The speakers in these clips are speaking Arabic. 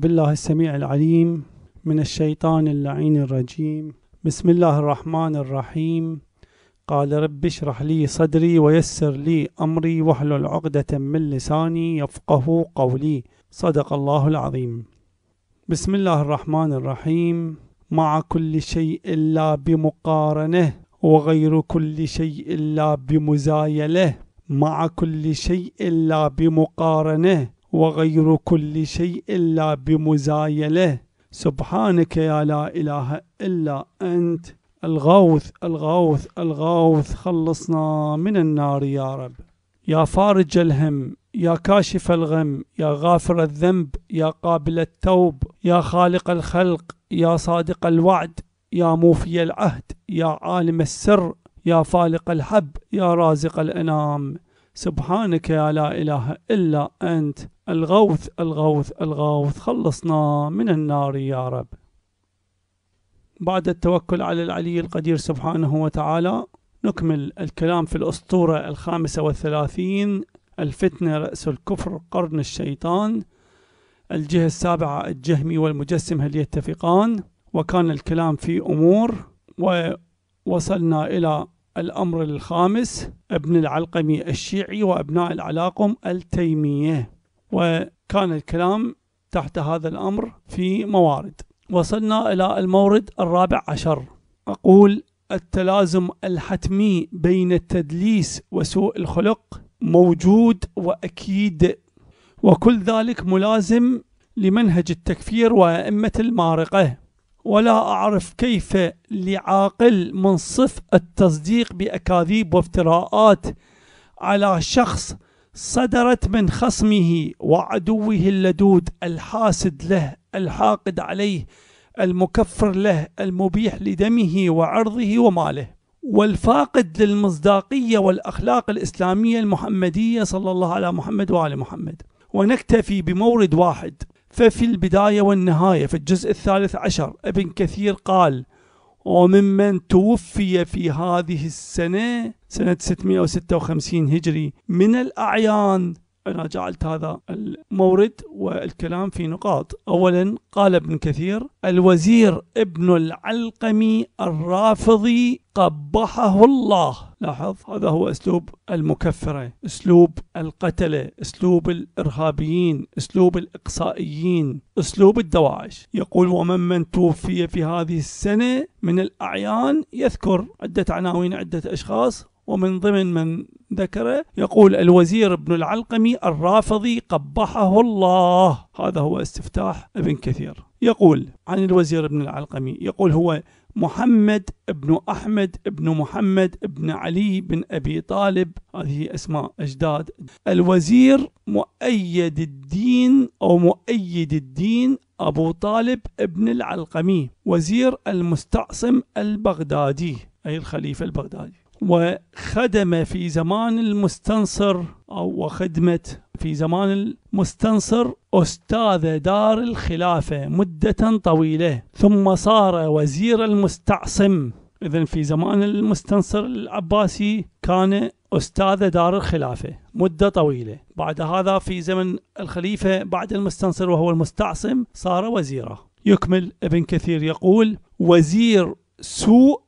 بالله السميع العليم من الشيطان اللعين الرجيم بسم الله الرحمن الرحيم قال رب اشرح لي صدري ويسر لي أمري واحلل عقدة من لساني يفقه قولي صدق الله العظيم بسم الله الرحمن الرحيم مع كل شيء الا بمقارنه وغير كل شيء الا بمزايله مع كل شيء الا بمقارنه وغير كل شيء إلا بمزايله سبحانك يا لا إله إلا أنت الغوث الغوث الغوث خلصنا من النار يا رب يا فارج الهم يا كاشف الغم يا غافر الذنب يا قابل التوب يا خالق الخلق يا صادق الوعد يا موفي العهد يا عالم السر يا فالق الحب يا رازق الانام سبحانك يا لا اله الا انت الغوث الغوث الغوث خلصنا من النار يا رب بعد التوكل على العلي القدير سبحانه وتعالى نكمل الكلام في الأسطورة الخامسة والثلاثين الفتنة رأس الكفر قرن الشيطان الجهة السابعة الجهمي والمجسم هل يتفقان وكان الكلام في أمور ووصلنا إلى الأمر الخامس ابن العلقمي الشيعي وأبناء العلاقم التيمية وكان الكلام تحت هذا الأمر في موارد وصلنا إلى المورد الرابع عشر أقول التلازم الحتمي بين التدليس وسوء الخلق موجود وأكيد وكل ذلك ملازم لمنهج التكفير وأئمة المارقة ولا أعرف كيف لعاقل منصف التصديق بأكاذيب وافتراءات على شخص صدرت من خصمه وعدوه اللدود الحاسد له الحاقد عليه المكفر له المبيح لدمه وعرضه وماله والفاقد للمصداقية والأخلاق الإسلامية المحمدية صلى الله على محمد وآل محمد ونكتفي بمورد واحد ففي البداية والنهاية في الجزء الثالث عشر ابن كثير قال وممن توفي في هذه السنة سنة 656 هجري من الأعيان أنا جعلت هذا المورد والكلام في نقاط أولا قال ابن كثير الوزير ابن العلقمي الرافضي قبحه الله لاحظ هذا هو أسلوب المكفرة أسلوب القتلة أسلوب الإرهابيين أسلوب الإقصائيين أسلوب الدواعش يقول ومن من توفي في هذه السنة من الأعيان يذكر عدة عناوين عدة أشخاص ومن ضمن من ذكر يقول الوزير ابن العلقمي الرافضي قبحه الله هذا هو استفتاح ابن كثير يقول عن الوزير ابن العلقمي يقول هو محمد بن أحمد بن محمد بن علي بن أبي طالب هذه أسماء أجداد الوزير مؤيد الدين أو مؤيد الدين أبو طالب ابن العلقمي وزير المستعصم البغدادي أي الخليفة البغدادي وخدم في زمان المستنصر أو وخدمة في زمان المستنصر أستاذ دار الخلافة مدة طويلة ثم صار وزير المستعصم إذا في زمان المستنصر العباسي كان أستاذ دار الخلافة مدة طويلة بعد هذا في زمن الخليفة بعد المستنصر وهو المستعصم صار وزيرا يكمل ابن كثير يقول وزير سوء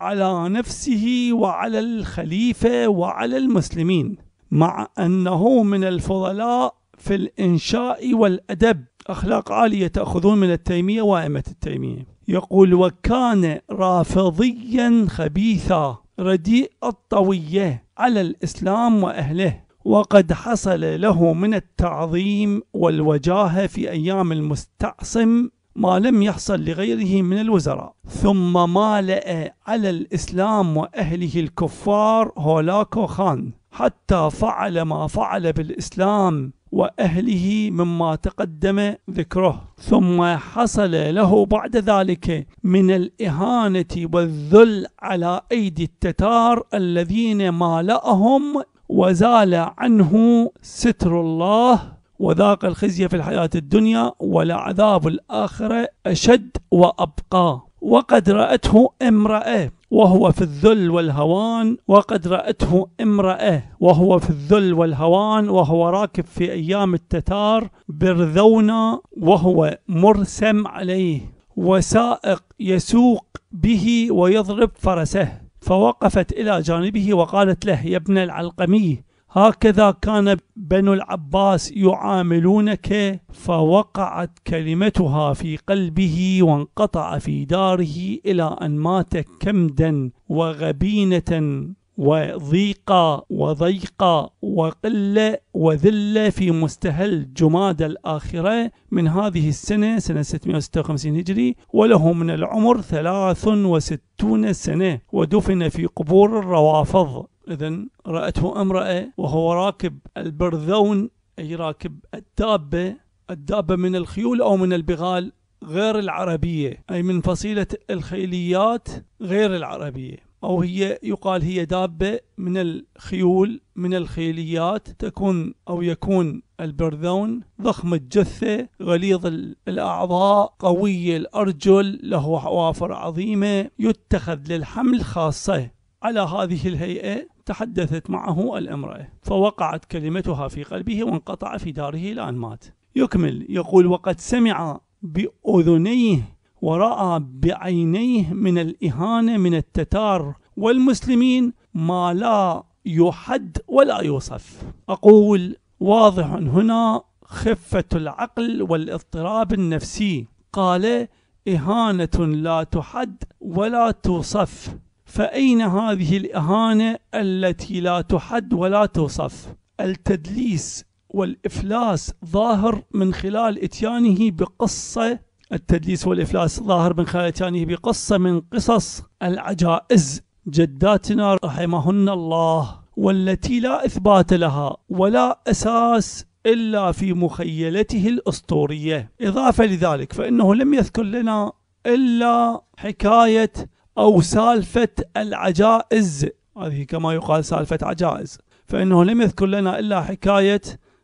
على نفسه وعلى الخليفة وعلى المسلمين مع أنه من الفضلاء في الإنشاء والأدب أخلاق عالية تأخذون من التيمية وائمة التيمية يقول وكان رافضيا خبيثا رديء الطوية على الإسلام وأهله وقد حصل له من التعظيم والوجاهة في أيام المستعصم ما لم يحصل لغيره من الوزراء ثم مالأ على الإسلام وأهله الكفار هولاكو خان حتى فعل ما فعل بالإسلام وأهله مما تقدم ذكره ثم حصل له بعد ذلك من الإهانة والذل على أيدي التتار الذين مالأهم وزال عنه ستر الله وذاق الخزي في الحياة الدنيا ولعذاب الآخرة أشد وأبقى وقد رأته امرأة وهو في الذل والهوان وقد رأته امرأة وهو في الذل والهوان وهو راكب في أيام التتار برذونا وهو مرسم عليه وسائق يسوق به ويضرب فرسه فوقفت إلى جانبه وقالت له يا ابن العلقمي هكذا كان بنو العباس يعاملونك فوقعت كلمتها في قلبه وانقطع في داره إلى أن مات كمدا وغبينة وضيقا وضيقا وقلة وذلة في مستهل جماد الآخرة من هذه السنة سنة 656 هجري وله من العمر 63 سنة ودفن في قبور الروافض إذا رأته امرأة وهو راكب البرذون أي راكب الدابة الدابة من الخيول أو من البغال غير العربية أي من فصيلة الخيليات غير العربية أو هي يقال هي دابة من الخيول من الخيليات تكون أو يكون البرذون ضخم الجثة غليظ الأعضاء قوي الأرجل له حوافر عظيمة يتخذ للحمل خاصة على هذه الهيئة تحدثت معه الامرأة فوقعت كلمتها في قلبه وانقطع في داره إلى أن مات يكمل يقول وقد سمع بأذنيه ورأى بعينيه من الإهانة من التتار والمسلمين ما لا يحد ولا يوصف أقول واضح هنا خفة العقل والاضطراب النفسي قال إهانة لا تحد ولا توصف فأين هذه الإهانة التي لا تحد ولا توصف التدليس والإفلاس ظاهر من خلال إتيانه بقصة التدليس والإفلاس ظاهر من خلال إتيانه بقصة من قصص العجائز جداتنا رحمهن الله والتي لا إثبات لها ولا أساس إلا في مخيلته الأسطورية إضافة لذلك فإنه لم يذكر لنا إلا حكاية أو سالفة العجائز هذه كما يقال سالفة عجائز فإنه لم يذكر لنا إلا حكاية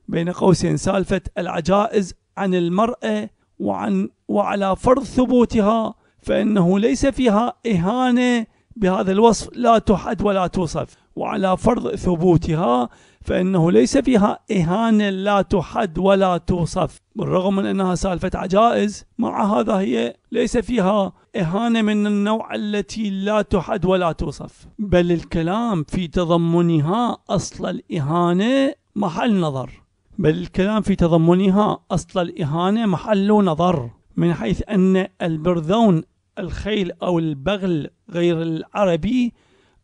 بين قوسين سالفة العجائز عن المرأة وعن وعلى فرض ثبوتها فإنه ليس فيها إهانة بهذا الوصف لا تحد ولا توصف وعلى فرض ثبوتها فإنه ليس فيها إهانة لا تحد ولا توصف بالرغم من أنها سالفة عجائز مع هذا هي ليس فيها إهانة من النوع التي لا تحد ولا توصف بل الكلام في تضمنها أصل الإهانة محل نظر بل الكلام في تضمنها أصل الإهانة محل نظر من حيث أن البرذون الخيل أو البغل غير العربي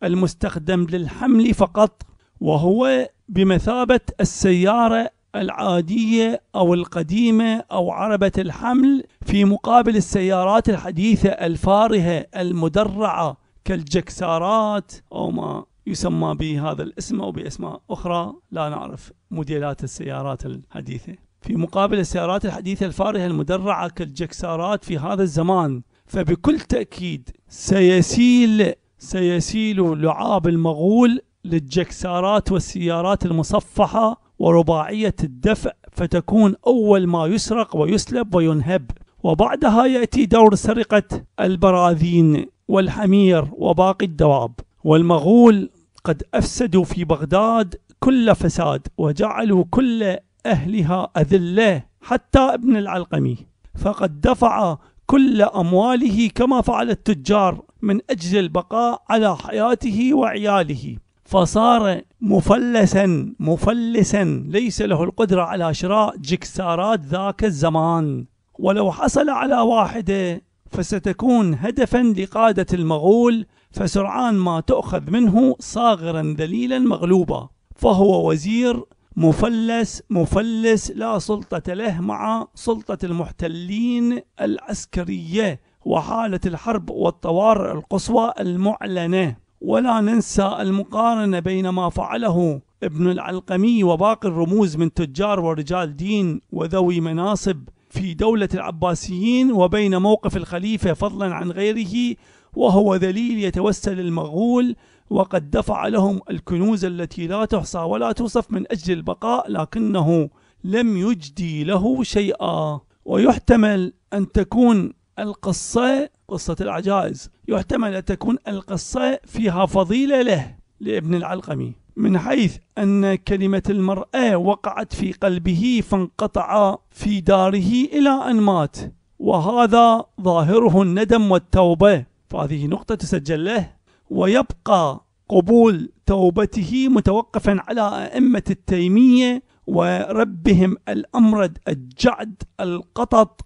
المستخدم للحمل فقط وهو بمثابة السيارة العادية أو القديمة أو عربة الحمل في مقابل السيارات الحديثة الفارهة المدرعة كالجكسارات أو ما يسمى بهذا الاسم أو بأسماء أخرى لا نعرف موديلات السيارات الحديثة في مقابل السيارات الحديثة الفارهة المدرعة كالجكسارات في هذا الزمان فبكل تأكيد سيسيل سيسيل لعاب المغول للجكسارات والسيارات المصفحة ورباعية الدفع فتكون أول ما يسرق ويسلب وينهب وبعدها يأتي دور سرقة البراذين والحمير وباقي الدواب والمغول قد أفسدوا في بغداد كل فساد وجعلوا كل أهلها أذلة حتى ابن العلقمي فقد دفع كل أمواله كما فعل التجار من أجل البقاء على حياته وعياله فصار مفلسا مفلسا ليس له القدرة على شراء جكسارات ذاك الزمان ولو حصل على واحدة فستكون هدفا لقادة المغول فسرعان ما تؤخذ منه صاغرا ذليلا مغلوبا فهو وزير مفلس مفلس لا سلطة له مع سلطة المحتلين العسكرية وحالة الحرب والطوارئ القصوى المعلنة ولا ننسى المقارنة بين ما فعله ابن العلقمي وباقي الرموز من تجار ورجال دين وذوي مناصب في دولة العباسيين وبين موقف الخليفة فضلا عن غيره وهو ذليل يتوسل المغول وقد دفع لهم الكنوز التي لا تحصى ولا توصف من أجل البقاء لكنه لم يجدي له شيئا ويحتمل أن تكون القصة قصة العجائز يحتمل أن تكون القصة فيها فضيلة له لابن العلقمي من حيث أن كلمة المرأة وقعت في قلبه فانقطع في داره إلى أن مات وهذا ظاهره الندم والتوبة فهذه نقطة تسجل له ويبقى قبول توبته متوقفا على أئمة التيمية وربهم الأمرد الجعد القطط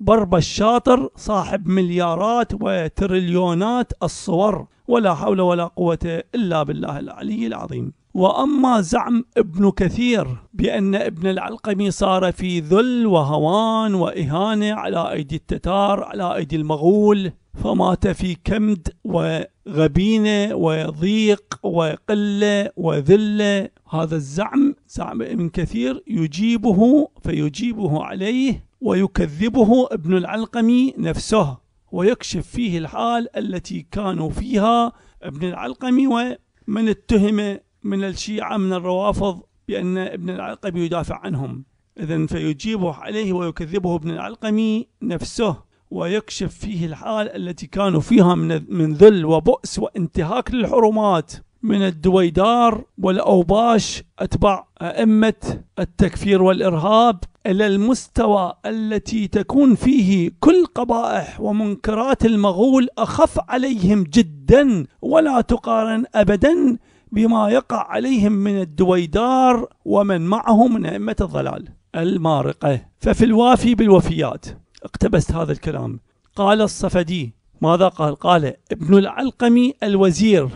بربا الشاطر صاحب مليارات وتريليونات الصور ولا حول ولا قوة إلا بالله العلي العظيم وأما زعم ابن كثير بأن ابن العلقمي صار في ذل وهوان وإهانة على أيدي التتار على أيدي المغول فمات في كمد وغبينة وضيق وقلة وذلة هذا الزعم زعم ابن كثير يجيبه فيجيبه عليه ويكذبه ابن العلقمي نفسه ويكشف فيه الحال التي كانوا فيها ابن العلقمي ومن اتهم من الشيعة من الروافض بأن ابن العلقمي يدافع عنهم إذا فيجيب عليه ويكذبه ابن العلقمي نفسه ويكشف فيه الحال التي كانوا فيها من من ذل وبؤس وانتهاك للحرمات من الدويدار والأوباش أتباع أئمة التكفير والإرهاب إلى المستوى التي تكون فيه كل قبائح ومنكرات المغول أخف عليهم جدا ولا تقارن أبدا بما يقع عليهم من الدويدار ومن معه من أئمة الضلال المارقة ففي الوافي بالوفيات اقتبست هذا الكلام قال الصفدي ماذا قال قال ابن العلقمي الوزير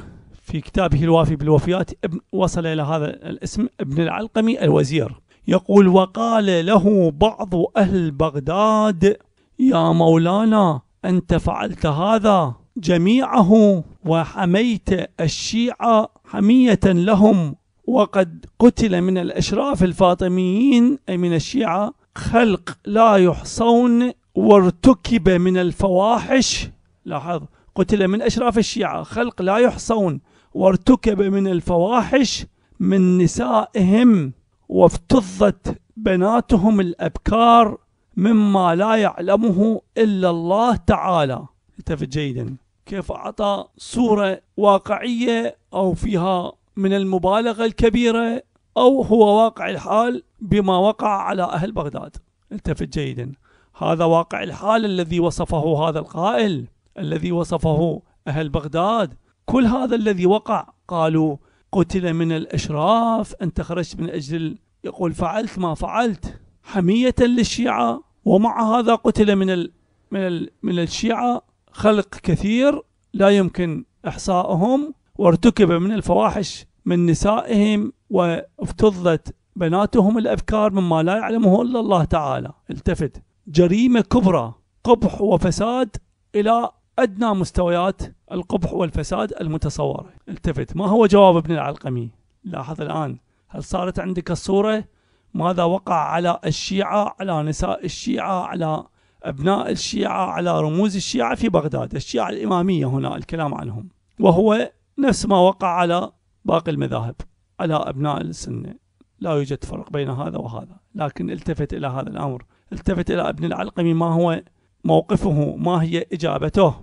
في كتابه الوافي بالوفيات وصل إلى هذا الاسم ابن العلقمي الوزير يقول وقال له بعض أهل بغداد يا مولانا أنت فعلت هذا جميعه وحميت الشيعة حمية لهم وقد قتل من الأشراف الفاطميين أي من الشيعة خلق لا يحصون وارتكب من الفواحش لاحظ قتل من أشراف الشيعة خلق لا يحصون وارتكب من الفواحش من نسائهم وافتضت بناتهم الأبكار مما لا يعلمه إلا الله تعالى التفت جيدا كيف أعطى صورة واقعية أو فيها من المبالغة الكبيرة أو هو واقع الحال بما وقع على أهل بغداد التفت جيدا هذا واقع الحال الذي وصفه هذا القائل الذي وصفه أهل بغداد كل هذا الذي وقع قالوا قتل من الأشراف أنت خرجت من أجل يقول فعلت ما فعلت حمية للشيعة ومع هذا قتل من ال من ال من الشيعة خلق كثير لا يمكن إحصائهم وارتكب من الفواحش من نسائهم وافتضت بناتهم الأبكار مما لا يعلمه إلا الله تعالى التفت جريمة كبرى قبح وفساد إلى أدنى مستويات القبح والفساد المتصورة التفت ما هو جواب ابن العلقمي لاحظ الآن هل صارت عندك الصورة ماذا وقع على الشيعة على نساء الشيعة على أبناء الشيعة على رموز الشيعة في بغداد الشيعة الإمامية هنا الكلام عنهم وهو نفس ما وقع على باقي المذاهب على أبناء السنة لا يوجد فرق بين هذا وهذا لكن التفت إلى هذا الأمر التفت إلى ابن العلقمي ما هو موقفه ما هي إجابته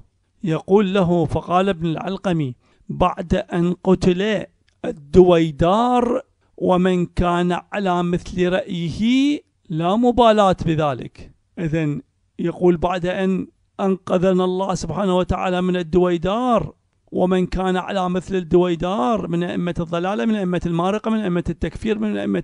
يقول له فقال ابن العلقمي بعد أن قتل الدويدار ومن كان على مثل رأيه لا مبالاة بذلك إذا يقول بعد أن أنقذنا الله سبحانه وتعالى من الدويدار ومن كان على مثل الدويدار من أئمة الضلالة من أئمة المارقة من أئمة التكفير من أئمة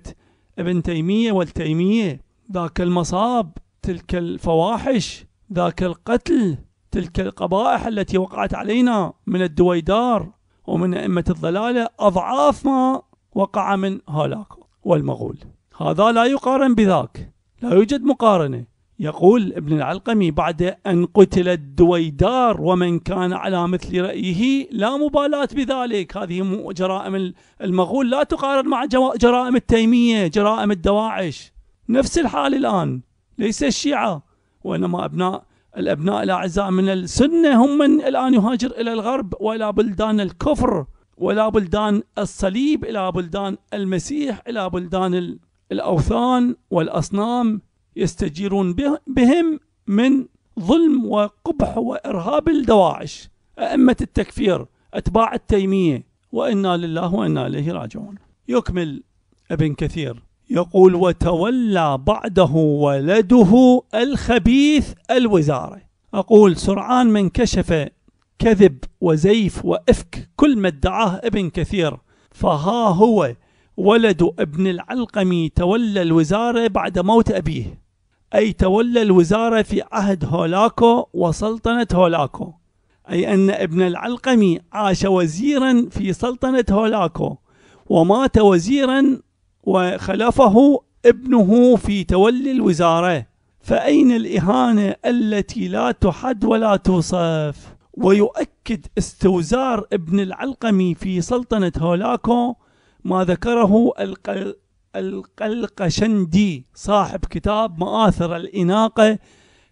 ابن تيمية والتيمية ذاك المصاب تلك الفواحش ذاك القتل تلك القبائح التي وقعت علينا من الدويدار ومن أئمة الضلالة أضعاف ما وقع من هولاك والمغول هذا لا يقارن بذاك لا يوجد مقارنة يقول ابن العلقمي بعد أن قتل الدويدار ومن كان على مثل رأيه لا مبالاة بذلك هذه جرائم المغول لا تقارن مع جرائم التيمية جرائم الدواعش نفس الحال الآن ليس الشيعة وإنما أبناء الأبناء الأعزاء من السنة هم من الآن يهاجر إلى الغرب وإلى بلدان الكفر وإلى بلدان الصليب إلى بلدان المسيح إلى بلدان الأوثان والأصنام يستجيرون بهم من ظلم وقبح وإرهاب الدواعش أئمة التكفير أتباع التيمية وإنا لله وإنا إليه راجعون يكمل ابن كثير يقول وتولى بعده ولده الخبيث الوزارة أقول سرعان من كشف كذب وزيف وإفك كل ما ادعاه ابن كثير فها هو ولد ابن العلقمي تولى الوزارة بعد موت أبيه أي تولى الوزارة في عهد هولاكو وسلطنة هولاكو أي أن ابن العلقمي عاش وزيرا في سلطنة هولاكو ومات وزيرا وخلفه ابنه في تولي الوزارة فأين الإهانة التي لا تحد ولا توصف ويؤكد استوزار ابن العلقمي في سلطنة هولاكو ما ذكره القلقشندي صاحب كتاب مآثر الإناقة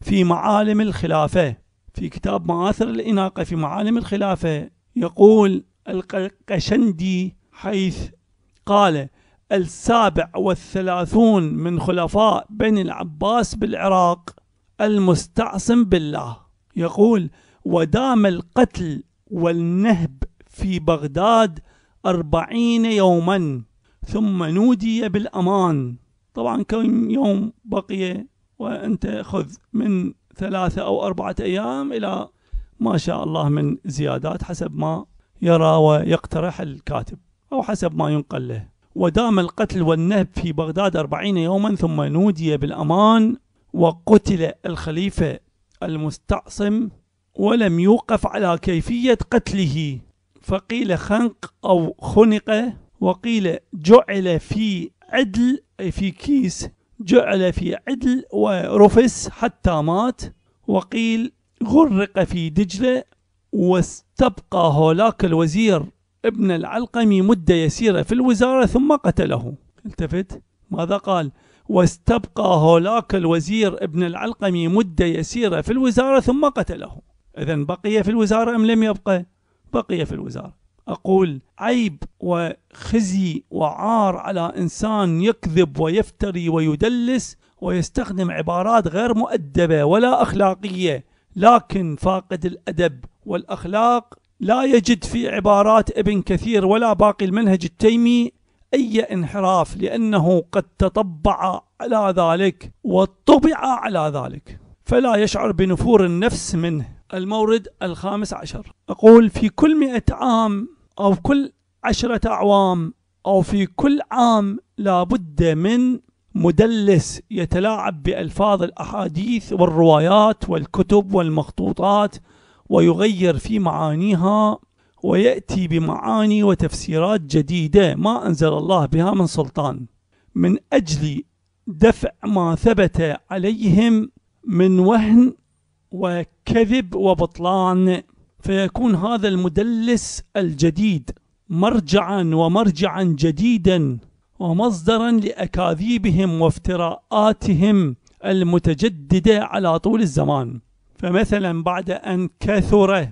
في معالم الخلافة في كتاب مآثر الإناقة في معالم الخلافة يقول القلقشندي حيث قال السابع والثلاثون من خلفاء بني العباس بالعراق المستعصم بالله يقول ودام القتل والنهب في بغداد أربعين يوما ثم نودي بالأمان طبعا كم يوم بقي وأنت خذ من ثلاثة أو أربعة أيام إلى ما شاء الله من زيادات حسب ما يرى ويقترح الكاتب أو حسب ما ينقل له ودام القتل والنهب في بغداد أربعين يوما ثم نودي بالأمان وقتل الخليفة المستعصم ولم يوقف على كيفية قتله فقيل خنق أو خنق وقيل جعل في عدل في كيس جعل في عدل ورفس حتى مات وقيل غرق في دجلة واستبقى هولاك الوزير ابن العلقمي مدة يسيرة في الوزارة ثم قتله التفت ماذا قال واستبقى هولاك الوزير ابن العلقمي مدة يسيرة في الوزارة ثم قتله إذا بقي في الوزارة أم لم يبقى بقي في الوزارة أقول عيب وخزي وعار على إنسان يكذب ويفتري ويدلس ويستخدم عبارات غير مؤدبة ولا أخلاقية لكن فاقد الأدب والأخلاق لا يجد في عبارات ابن كثير ولا باقي المنهج التيمي أي انحراف لأنه قد تطبع على ذلك وطبع على ذلك فلا يشعر بنفور النفس منه المورد الخامس عشر أقول في كل مئة عام أو كل عشرة أعوام أو في كل عام لابد من مدلس يتلاعب بألفاظ الأحاديث والروايات والكتب والمخطوطات ويغير في معانيها ويأتي بمعاني وتفسيرات جديدة ما أنزل الله بها من سلطان من أجل دفع ما ثبت عليهم من وهن وكذب وبطلان فيكون هذا المدلس الجديد مرجعا ومرجعا جديدا ومصدرا لأكاذيبهم وافتراءاتهم المتجددة على طول الزمان فمثلا بعد أن كثر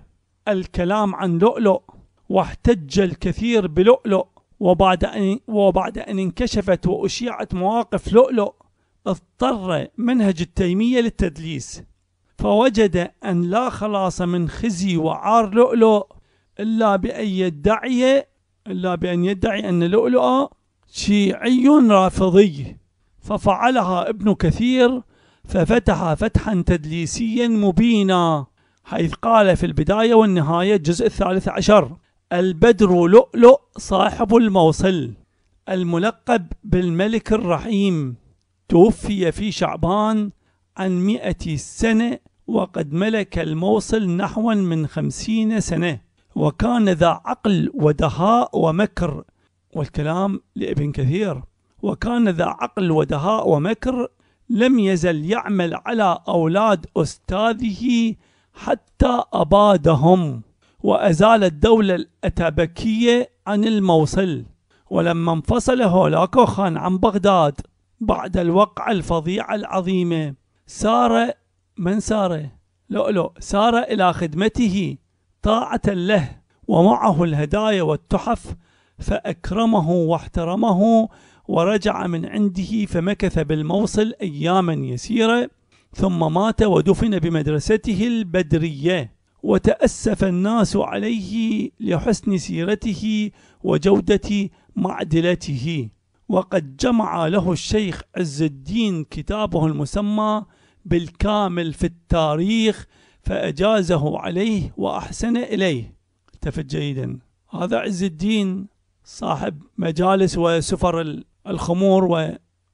الكلام عن لؤلؤ واحتج الكثير بلؤلؤ وبعد أن, وبعد أن انكشفت وأشيعت مواقف لؤلؤ اضطر منهج التيمية للتدليس فوجد أن لا خلاص من خزي وعار لؤلؤ إلا بأن يدعي إلا بأن يدعي أن لؤلؤ شيعي رافضي ففعلها ابن كثير ففتح فتحا تدليسيا مبينا حيث قال في البداية والنهاية الجزء الثالث عشر البدر لؤلؤ صاحب الموصل الملقب بالملك الرحيم توفي في شعبان عن مئة سنة وقد ملك الموصل نحو من خمسين سنة وكان ذا عقل ودهاء ومكر والكلام لابن كثير وكان ذا عقل ودهاء ومكر لم يزل يعمل على أولاد أستاذه حتى أبادهم وأزال الدولة الأتابكية عن الموصل ولما انفصل هولاكو خان عن بغداد بعد الوقعة الفظيعة العظيمة سار من سار؟ لؤلؤ سار إلى خدمته طاعة له ومعه الهدايا والتحف فأكرمه واحترمه ورجع من عنده فمكث بالموصل أياما يسيرة ثم مات ودفن بمدرسته البدرية وتأسف الناس عليه لحسن سيرته وجودة معدلته وقد جمع له الشيخ عز الدين كتابه المسمى بالكامل في التاريخ فأجازه عليه وأحسن إليه التفت جيدا هذا عز الدين صاحب مجالس وسفر الخمور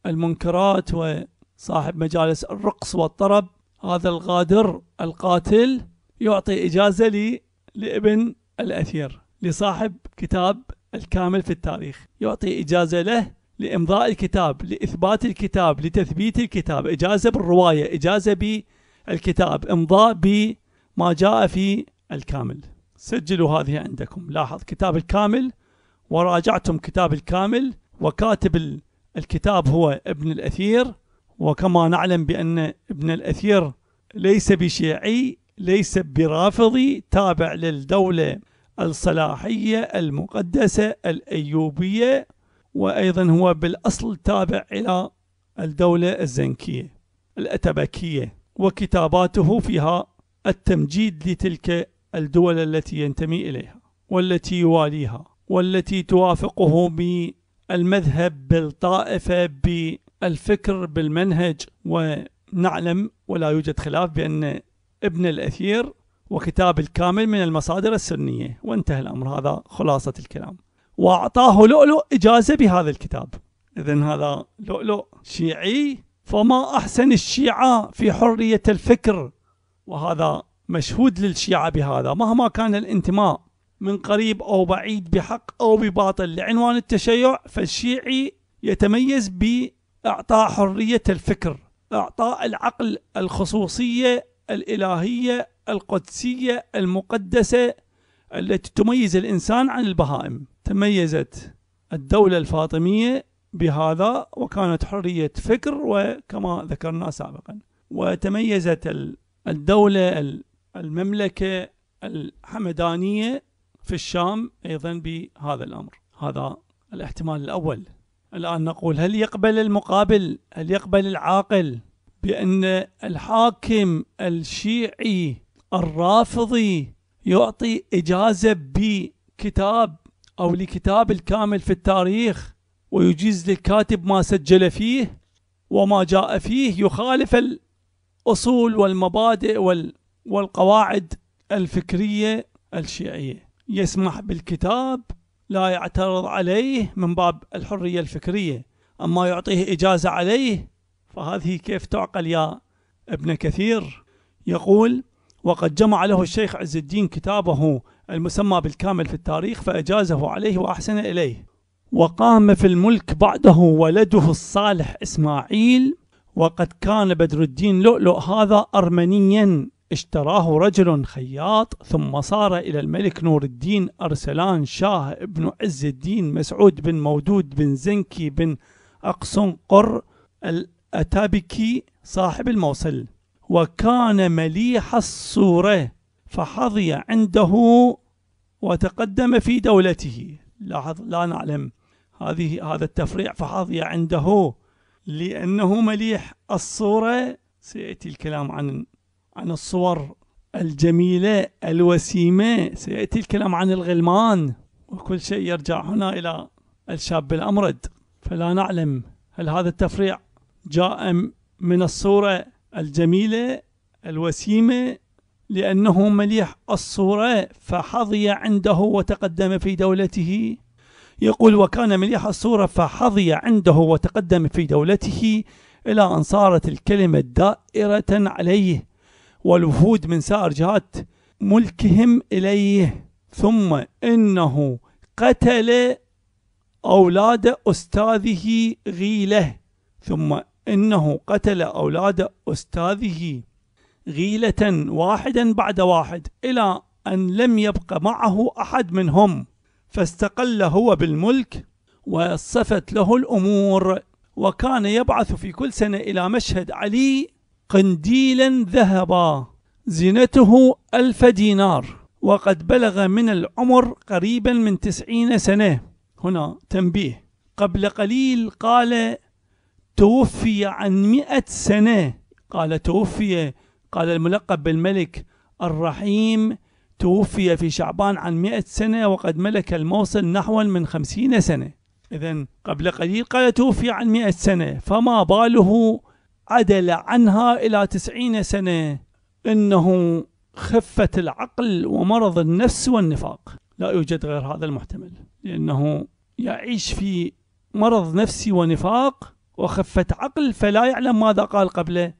والمنكرات وصاحب مجالس الرقص والطرب هذا الغادر القاتل يعطي إجازة لي لابن الأثير لصاحب كتاب الكامل في التاريخ يعطي إجازة له لإمضاء الكتاب لإثبات الكتاب لتثبيت الكتاب إجازة بالرواية إجازة بالكتاب إمضاء بما جاء في الكامل سجلوا هذه عندكم لاحظ كتاب الكامل وراجعتم كتاب الكامل وكاتب الكتاب هو ابن الأثير وكما نعلم بأن ابن الأثير ليس بشيعي ليس برافضي تابع للدولة الصلاحية المقدسة الأيوبية وأيضا هو بالأصل تابع إلى الدولة الزنكية الأتبكية وكتاباته فيها التمجيد لتلك الدول التي ينتمي إليها والتي يواليها والتي توافقه ب المذهب بالطائفة بالفكر بالمنهج ونعلم ولا يوجد خلاف بأن ابن الأثير وكتاب الكامل من المصادر السنية وانتهى الأمر هذا خلاصة الكلام وأعطاه لؤلؤ إجازة بهذا الكتاب إذا هذا لؤلؤ شيعي فما أحسن الشيعة في حرية الفكر وهذا مشهود للشيعة بهذا مهما كان الانتماء من قريب أو بعيد بحق أو بباطل لعنوان التشيع فالشيعي يتميز بإعطاء حرية الفكر إعطاء العقل الخصوصية الإلهية القدسية المقدسة التي تميز الإنسان عن البهائم تميزت الدولة الفاطمية بهذا وكانت حرية فكر وكما ذكرنا سابقا وتميزت الدولة المملكة الحمدانية في الشام أيضا بهذا الأمر هذا الاحتمال الأول الآن نقول هل يقبل المقابل هل يقبل العاقل بأن الحاكم الشيعي الرافضي يعطي إجازة بكتاب أو لكتاب الكامل في التاريخ ويجيز للكاتب ما سجل فيه وما جاء فيه يخالف الأصول والمبادئ والقواعد الفكرية الشيعية يسمح بالكتاب لا يعترض عليه من باب الحرية الفكرية أما يعطيه إجازة عليه فهذه كيف تعقل يا ابن كثير يقول وقد جمع له الشيخ عز الدين كتابه المسمى بالكامل في التاريخ فأجازه عليه وأحسن إليه وقام في الملك بعده ولده الصالح إسماعيل وقد كان بدر الدين لؤلؤ هذا أرمنيا اشتراه رجل خياط ثم صار إلى الملك نور الدين أرسلان شاه ابن عز الدين مسعود بن مودود بن زنكي بن أقصنقر الأتابكي صاحب الموصل وكان مليح الصورة فحظي عنده وتقدم في دولته لاحظ لا نعلم هذه هذا التفريع فحظي عنده لأنه مليح الصورة سيأتي الكلام عن عن الصور الجميلة الوسيمة سيأتي الكلام عن الغلمان وكل شيء يرجع هنا إلى الشاب الأمرد فلا نعلم هل هذا التفريع جاء من الصورة الجميلة الوسيمة لأنه مليح الصورة فحظي عنده وتقدم في دولته يقول وكان مليح الصورة فحظي عنده وتقدم في دولته إلى أن صارت الكلمة دائرة عليه والوفود من سائر جهات ملكهم إليه ثم إنه قتل أولاد أستاذه غيلة ثم إنه قتل أولاد أستاذه غيلة واحدا بعد واحد إلى أن لم يبق معه أحد منهم فاستقل هو بالملك وصفت له الأمور وكان يبعث في كل سنة إلى مشهد علي قنديلا ذهبا زينته ألف دينار وقد بلغ من العمر قريبا من تسعين سنة هنا تنبيه قبل قليل قال توفي عن مئة سنة قال توفي قال الملقب بالملك الرحيم توفي في شعبان عن مئة سنة وقد ملك الموصل نحو من خمسين سنة إذا قبل قليل قال توفي عن مئة سنة فما باله عدل عنها إلى تسعين سنة إنه خفة العقل ومرض النفس والنفاق لا يوجد غير هذا المحتمل لأنه يعيش في مرض نفسي ونفاق وخفة عقل فلا يعلم ماذا قال قبله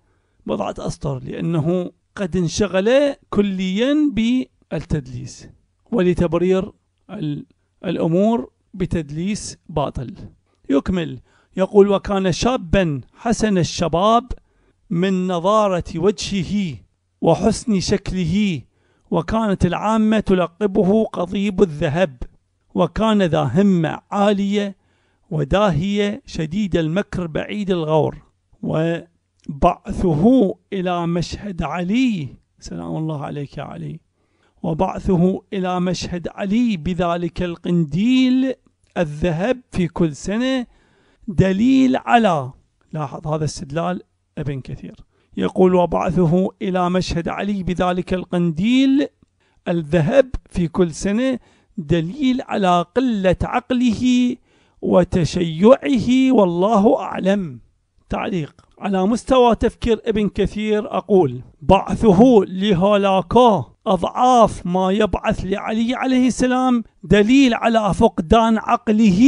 بضعة أسطر لأنه قد انشغل كليا بالتدليس ولتبرير الأمور بتدليس باطل يكمل يقول وكان شابا حسن الشباب من نضارة وجهه وحسن شكله وكانت العامة تلقبه قضيب الذهب وكان ذا همة عالية وداهية شديد المكر بعيد الغور وبعثه إلى مشهد علي سلام الله عليك يا علي وبعثه إلى مشهد علي بذلك القنديل الذهب في كل سنة دليل على لاحظ هذا استدلال ابن كثير يقول وبعثه إلى مشهد علي بذلك القنديل الذهب في كل سنة دليل على قلة عقله وتشيعه والله أعلم تعليق على مستوى تفكير ابن كثير أقول بعثه لهولاكا أضعاف ما يبعث لعلي عليه السلام دليل على فقدان عقله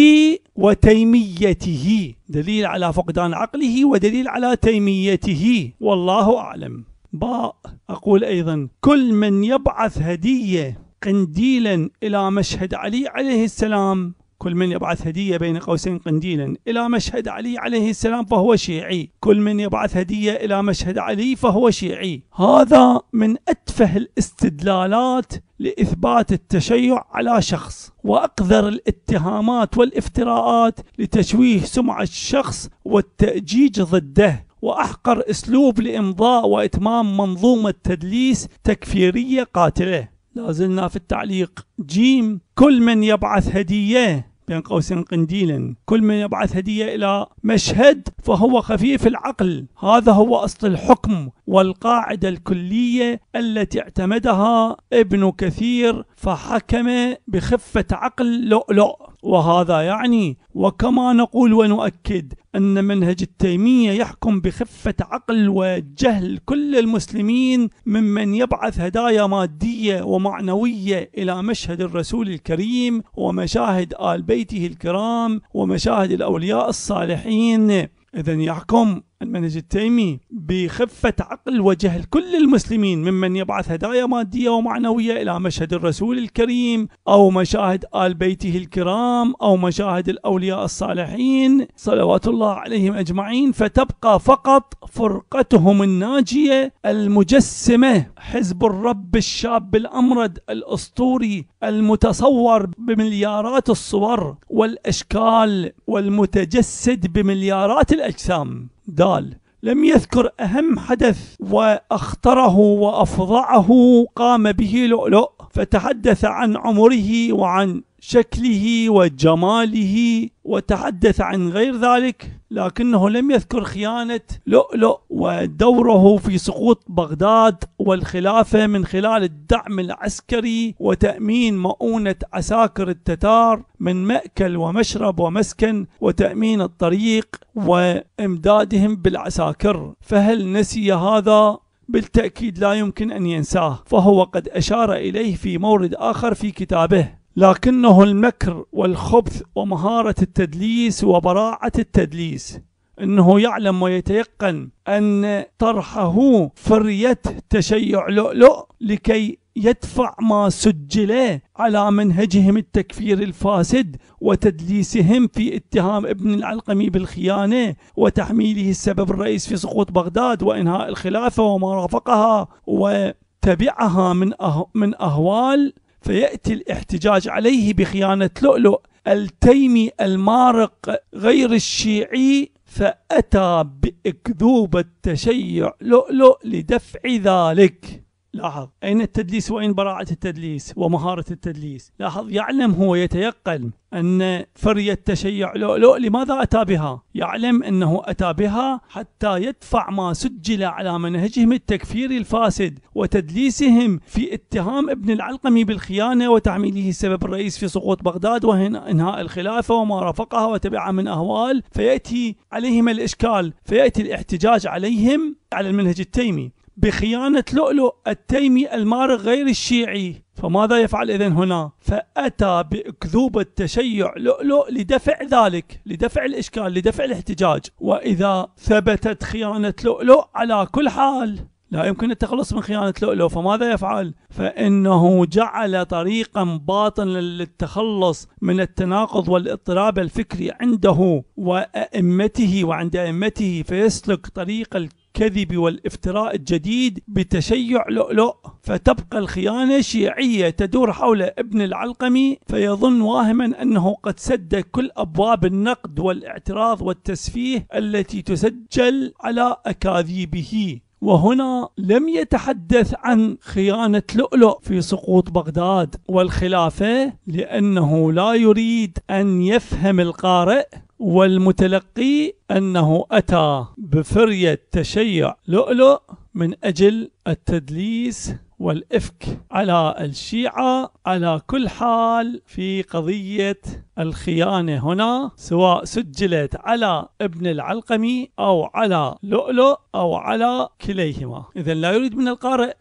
وتيميته دليل على فقدان عقله ودليل على تيميته والله أعلم باء أقول أيضا كل من يبعث هدية قنديلا إلى مشهد علي عليه السلام كل من يبعث هدية بين قوسين قنديلا إلى مشهد علي عليه السلام فهو شيعي كل من يبعث هدية إلى مشهد علي فهو شيعي هذا من أتفه الاستدلالات لإثبات التشيع على شخص وأقذر الاتهامات والافتراءات لتشويه سمعة الشخص والتأجيج ضده وأحقر أسلوب لإمضاء وإتمام منظومة تدليس تكفيرية قاتلة لازلنا في التعليق جيم كل من يبعث هدية بين قوسين قنديلا كل من يبعث هدية إلى مشهد فهو خفيف العقل هذا هو أصل الحكم والقاعدة الكلية التي اعتمدها ابن كثير فحكم بخفة عقل لؤلؤ وهذا يعني وكما نقول ونؤكد أن منهج التيمية يحكم بخفة عقل وجهل كل المسلمين ممن يبعث هدايا مادية ومعنوية إلى مشهد الرسول الكريم ومشاهد آل بيته الكرام ومشاهد الأولياء الصالحين إذا يحكم المنهج التيمي بخفة عقل وجهل كل المسلمين ممن يبعث هدايا مادية ومعنوية إلى مشهد الرسول الكريم أو مشاهد آل بيته الكرام أو مشاهد الأولياء الصالحين صلوات الله عليهم أجمعين فتبقى فقط فرقتهم الناجية المجسمة حزب الرب الشاب الأمرد الأسطوري المتصور بمليارات الصور والأشكال والمتجسد بمليارات الأجسام دال لم يذكر أهم حدث وأخطره وأفظعه قام به لؤلؤ فتحدث عن عمره وعن شكله وجماله وتحدث عن غير ذلك لكنه لم يذكر خيانة لؤلؤ ودوره في سقوط بغداد والخلافة من خلال الدعم العسكري وتأمين مؤونة عساكر التتار من مأكل ومشرب ومسكن وتأمين الطريق وإمدادهم بالعساكر فهل نسي هذا بالتأكيد لا يمكن أن ينساه فهو قد أشار إليه في مورد آخر في كتابه لكنه المكر والخبث ومهارة التدليس وبراعة التدليس انه يعلم ويتيقن ان طرحه فريه تشيع لؤلؤ لكي يدفع ما سجل على منهجهم التكفير الفاسد وتدليسهم في اتهام ابن العلقمي بالخيانه وتحميله السبب الرئيس في سقوط بغداد وانهاء الخلافه وما رافقها وتبعها من أه-، من اهوال فيأتي الاحتجاج عليه بخيانة لؤلؤ التيمي المارق غير الشيعي فأتى بأكذوب التشيع لؤلؤ لدفع ذلك لاحظ أين التدليس وأين براعة التدليس ومهارة التدليس لاحظ يعلم هو يتيقن أن فرية تشيع لؤلؤ لماذا أتى بها يعلم أنه أتى بها حتى يدفع ما سجل على منهجهم التكفيري الفاسد وتدليسهم في اتهام ابن العلقمي بالخيانة وتعميله السبب الرئيس في سقوط بغداد وإنهاء الخلافة وما رافقها وتبعها من أهوال فيأتي عليهم الإشكال فيأتي الاحتجاج عليهم على المنهج التيمي بخيانة لؤلؤ التيمي المارغ غير الشيعي فماذا يفعل إذا هنا؟ فأتى بأكذوبة تشيع لؤلؤ لدفع ذلك لدفع الإشكال لدفع الاحتجاج وإذا ثبتت خيانة لؤلؤ على كل حال لا يمكن التخلص من خيانة لؤلؤ فماذا يفعل؟ فإنه جعل طريقا باطلا للتخلص من التناقض والاضطراب الفكري عنده وأئمته وعند أئمته فيسلك طريق الكذب والافتراء الجديد بتشيع لؤلؤ فتبقى الخيانة شيعية تدور حول ابن العلقمي فيظن واهما أنه قد سد كل أبواب النقد والاعتراض والتسفيه التي تسجل على أكاذيبه وهنا لم يتحدث عن خيانة لؤلؤ في سقوط بغداد والخلافة لأنه لا يريد أن يفهم القارئ والمتلقي أنه أتى بفرية تشيع لؤلؤ من أجل التدليس والإفك على الشيعة على كل حال في قضية الخيانة هنا سواء سجلت على ابن العلقمي أو على لؤلؤ أو على كليهما إذا لا يريد من القارئ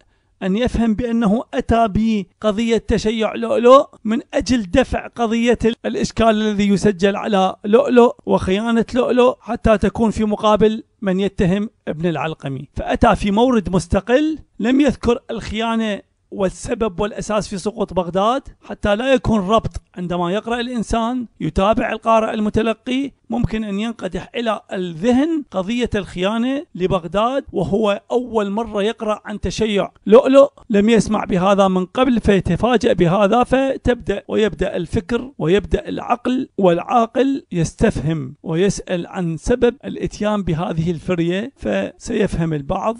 أن يفهم بأنه أتى بقضية تشيع لؤلؤ من أجل دفع قضية الإشكال الذي يسجل على لؤلؤ وخيانة لؤلؤ حتى تكون في مقابل من يتهم ابن العلقمي فأتى في مورد مستقل لم يذكر الخيانة والسبب والأساس في سقوط بغداد حتى لا يكون ربط عندما يقرأ الإنسان يتابع القارئ المتلقي ممكن أن ينقدح إلى الذهن قضية الخيانة لبغداد وهو أول مرة يقرأ عن تشيع لؤلؤ لم يسمع بهذا من قبل فيتفاجأ بهذا فتبدأ ويبدأ الفكر ويبدأ العقل والعاقل يستفهم ويسأل عن سبب الاتيان بهذه الفرية فسيفهم البعض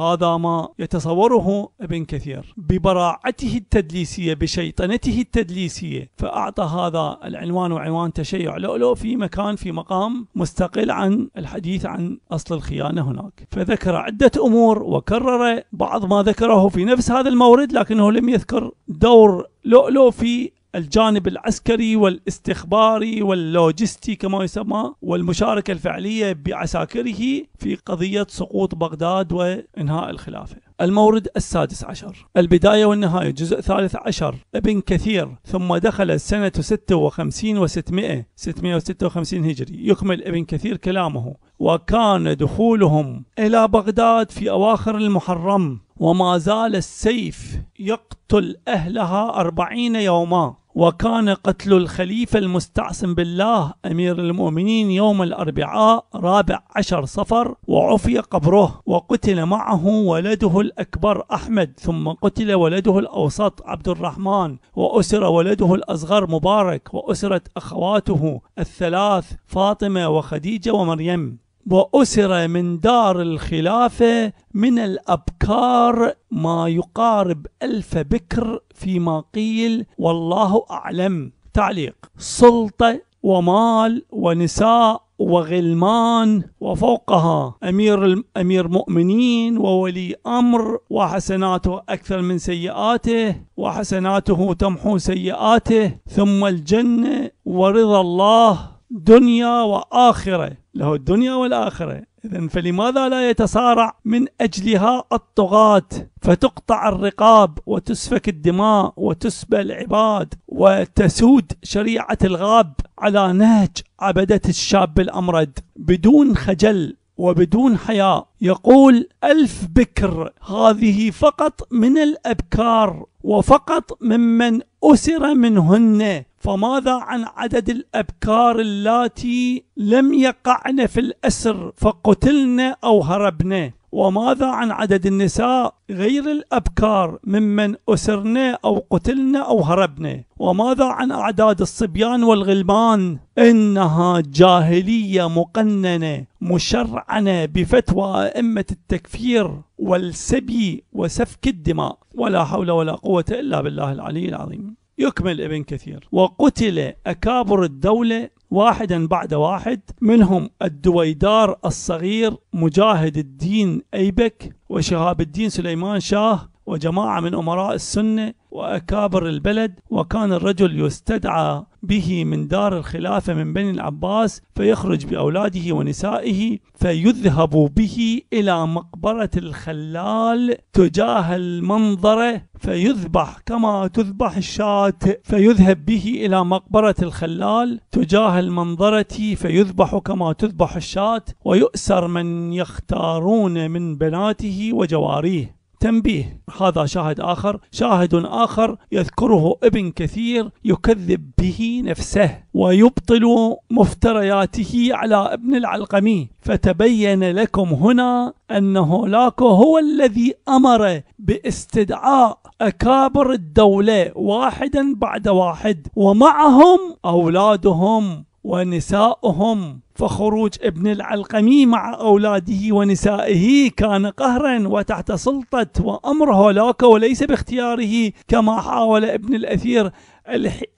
هذا ما يتصوره ابن كثير ببراعته التدليسية بشيطنته التدليسية فأعطى هذا العنوان وعنوان تشيع لؤلؤ في مكان في مقام مستقل عن الحديث عن أصل الخيانة هناك فذكر عدة أمور وكرر بعض ما ذكره في نفس هذا المورد لكنه لم يذكر دور لؤلؤ في الجانب العسكري والاستخباري واللوجستي كما يسمى والمشاركة الفعلية بعساكره في قضية سقوط بغداد وإنهاء الخلافة المورد السادس عشر البداية والنهاية الجزء الثالث عشر ابن كثير ثم دخل سنة 56 و600 656 هجري يكمل ابن كثير كلامه وكان دخولهم إلى بغداد في أواخر المحرم وما زال السيف يقتل أهلها أربعين يوما وكان قتل الخليفة المستعصم بالله أمير المؤمنين يوم الأربعاء رابع عشر صفر وعفي قبره وقتل معه ولده الأكبر أحمد ثم قتل ولده الأوسط عبد الرحمن وأسر ولده الأصغر مبارك وأسرت أخواته الثلاث فاطمة وخديجة ومريم وأسر من دار الخلافة من الأبكار ما يقارب ألف بكر فيما قيل والله أعلم تعليق سلطة ومال ونساء وغلمان وفوقها أمير أمير مؤمنين وولي أمر وحسناته أكثر من سيئاته وحسناته تمحو سيئاته ثم الجنة ورضا الله دنيا واخره له الدنيا والاخره اذا فلماذا لا يتصارع من اجلها الطغاة فتقطع الرقاب وتسفك الدماء وتسبى العباد وتسود شريعه الغاب على نهج عبده الشاب الامرد بدون خجل وبدون حياء يقول ألف بكر هذه فقط من الأبكار وفقط ممن أسر منهن فماذا عن عدد الأبكار اللاتي لم يقعن في الأسر فقتلن أو هربن وماذا عن عدد النساء غير الأبكار ممن أسرن أو قتلن أو هربن وماذا عن أعداد الصبيان والغلمان إنها جاهلية مقننة مشرعنة بفتوى أئمة التكفير والسبي وسفك الدماء ولا حول ولا قوة إلا بالله العلي العظيم يكمل ابن كثير وقتل أكابر الدولة واحدا بعد واحد منهم الدويدار الصغير مجاهد الدين أيبك وشهاب الدين سليمان شاه وجماعة من أمراء السنة وأكابر البلد وكان الرجل يستدعى به من دار الخلافة من بني العباس فيخرج بأولاده ونسائه فيذهب به إلى مقبرة الخلال تجاه المنظرة فيذبح كما تذبح الشاة فيذهب به إلى مقبرة الخلال تجاه المنظرة فيذبح كما تذبح الشاة ويؤسر من يختارون من بناته وجواريه تنبيه هذا شاهد آخر شاهد آخر يذكره ابن كثير يكذب به نفسه ويبطل مفترياته على ابن العلقمي فتبين لكم هنا أن هولاكو هو الذي أمر باستدعاء أكابر الدولة واحدا بعد واحد ومعهم أولادهم ونساؤهم فخروج ابن العلقمي مع أولاده ونسائه كان قهرا وتحت سلطة وأمر هولاكا وليس باختياره كما حاول ابن الأثير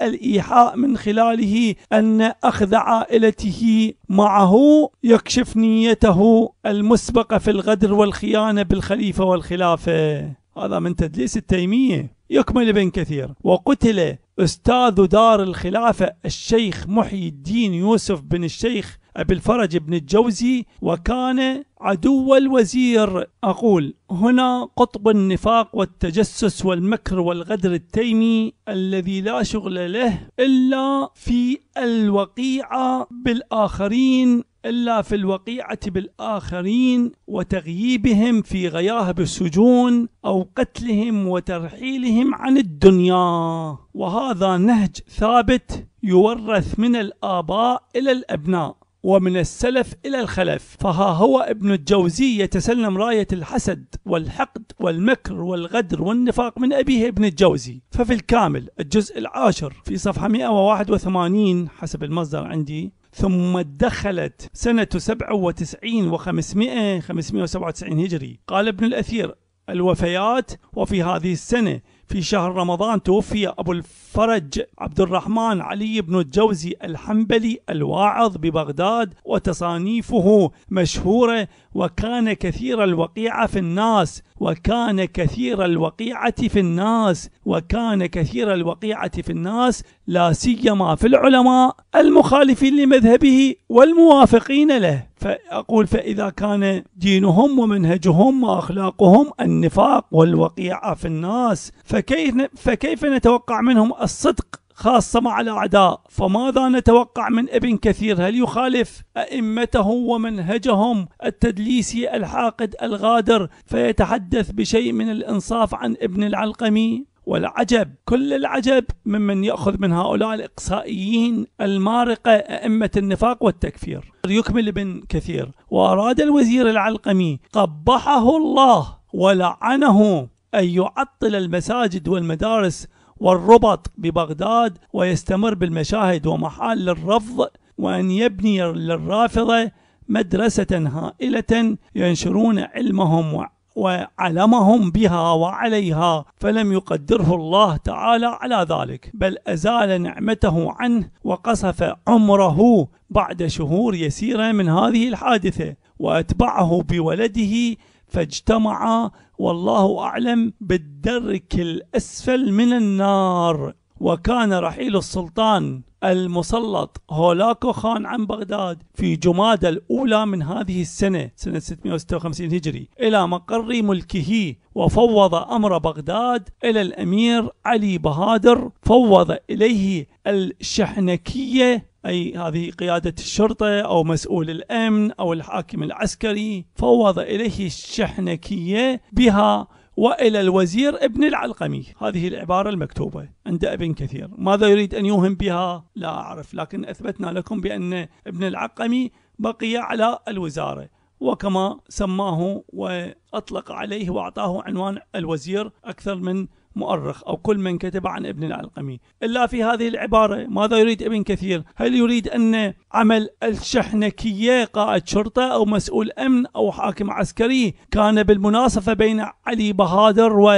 الإيحاء من خلاله أن أخذ عائلته معه يكشف نيته المسبقة في الغدر والخيانة بالخليفة والخلافة هذا من تدليس التيمية يكمل ابن كثير وقتل أستاذ دار الخلافة الشيخ محي الدين يوسف بن الشيخ أبي الفرج بن الجوزي وكان عدو الوزير أقول هنا قطب النفاق والتجسس والمكر والغدر التيمي الذي لا شغل له إلا في الوقيعة بالآخرين إلا في الوقيعة بالآخرين وتغييبهم في غياهب السجون أو قتلهم وترحيلهم عن الدنيا وهذا نهج ثابت يورث من الآباء إلى الأبناء ومن السلف إلى الخلف فها هو ابن الجوزي يتسلم راية الحسد والحقد والمكر والغدر والنفاق من أبيه ابن الجوزي ففي الكامل الجزء العاشر في صفحة 181 حسب المصدر عندي ثم دخلت سنة 97 و500 597 هجري قال ابن الأثير الوفيات وفي هذه السنة في شهر رمضان توفي أبو الفرج عبد الرحمن علي بن الجوزي الحنبلي الواعظ ببغداد وتصانيفه مشهورة وكان كثير الوقيعة في الناس وكان كثير الوقيعة في الناس وكان كثير الوقيعة في الناس لا سيما في العلماء المخالفين لمذهبه والموافقين له فأقول فإذا كان دينهم ومنهجهم وأخلاقهم النفاق والوقيعة في الناس فكيف, فكيف نتوقع منهم الصدق خاصة مع الأعداء فماذا نتوقع من ابن كثير هل يخالف أئمته ومنهجهم التدليسي الحاقد الغادر فيتحدث بشيء من الإنصاف عن ابن العلقمي والعجب كل العجب ممن يأخذ من هؤلاء الإقصائيين المارقة أئمة النفاق والتكفير يكمل ابن كثير وأراد الوزير العلقمي قبحه الله ولعنه أن يعطل المساجد والمدارس والربط ببغداد ويستمر بالمشاهد ومحال الرفض وأن يبني للرافضة مدرسة هائلة ينشرون علمهم وعلمهم بها وعليها فلم يقدره الله تعالى على ذلك بل أزال نعمته عنه وقصف عمره بعد شهور يسيرة من هذه الحادثة وأتبعه بولده فاجتمعا والله أعلم بالدرك الأسفل من النار وكان رحيل السلطان المسلط هولاكو خان عن بغداد في جمادى الأولى من هذه السنة سنة 656 هجري إلى مقر ملكه وفوض أمر بغداد إلى الأمير علي بهادر فوض إليه الشحنكية أي هذه قيادة الشرطة أو مسؤول الأمن أو الحاكم العسكري فوض إليه الشحنكية بها وإلى الوزير ابن العلقمي هذه العبارة المكتوبة عند ابن كثير ماذا يريد أن يوهم بها لا أعرف لكن أثبتنا لكم بأن ابن العلقمي بقي على الوزارة وكما سماه وأطلق عليه وأعطاه عنوان الوزير أكثر من مؤرخ أو كل من كتب عن ابن العلقمي إلا في هذه العبارة ماذا يريد ابن كثير هل يريد أن عمل الشحنكية قائد شرطة أو مسؤول أمن أو حاكم عسكري كان بالمناصفة بين علي بهادر و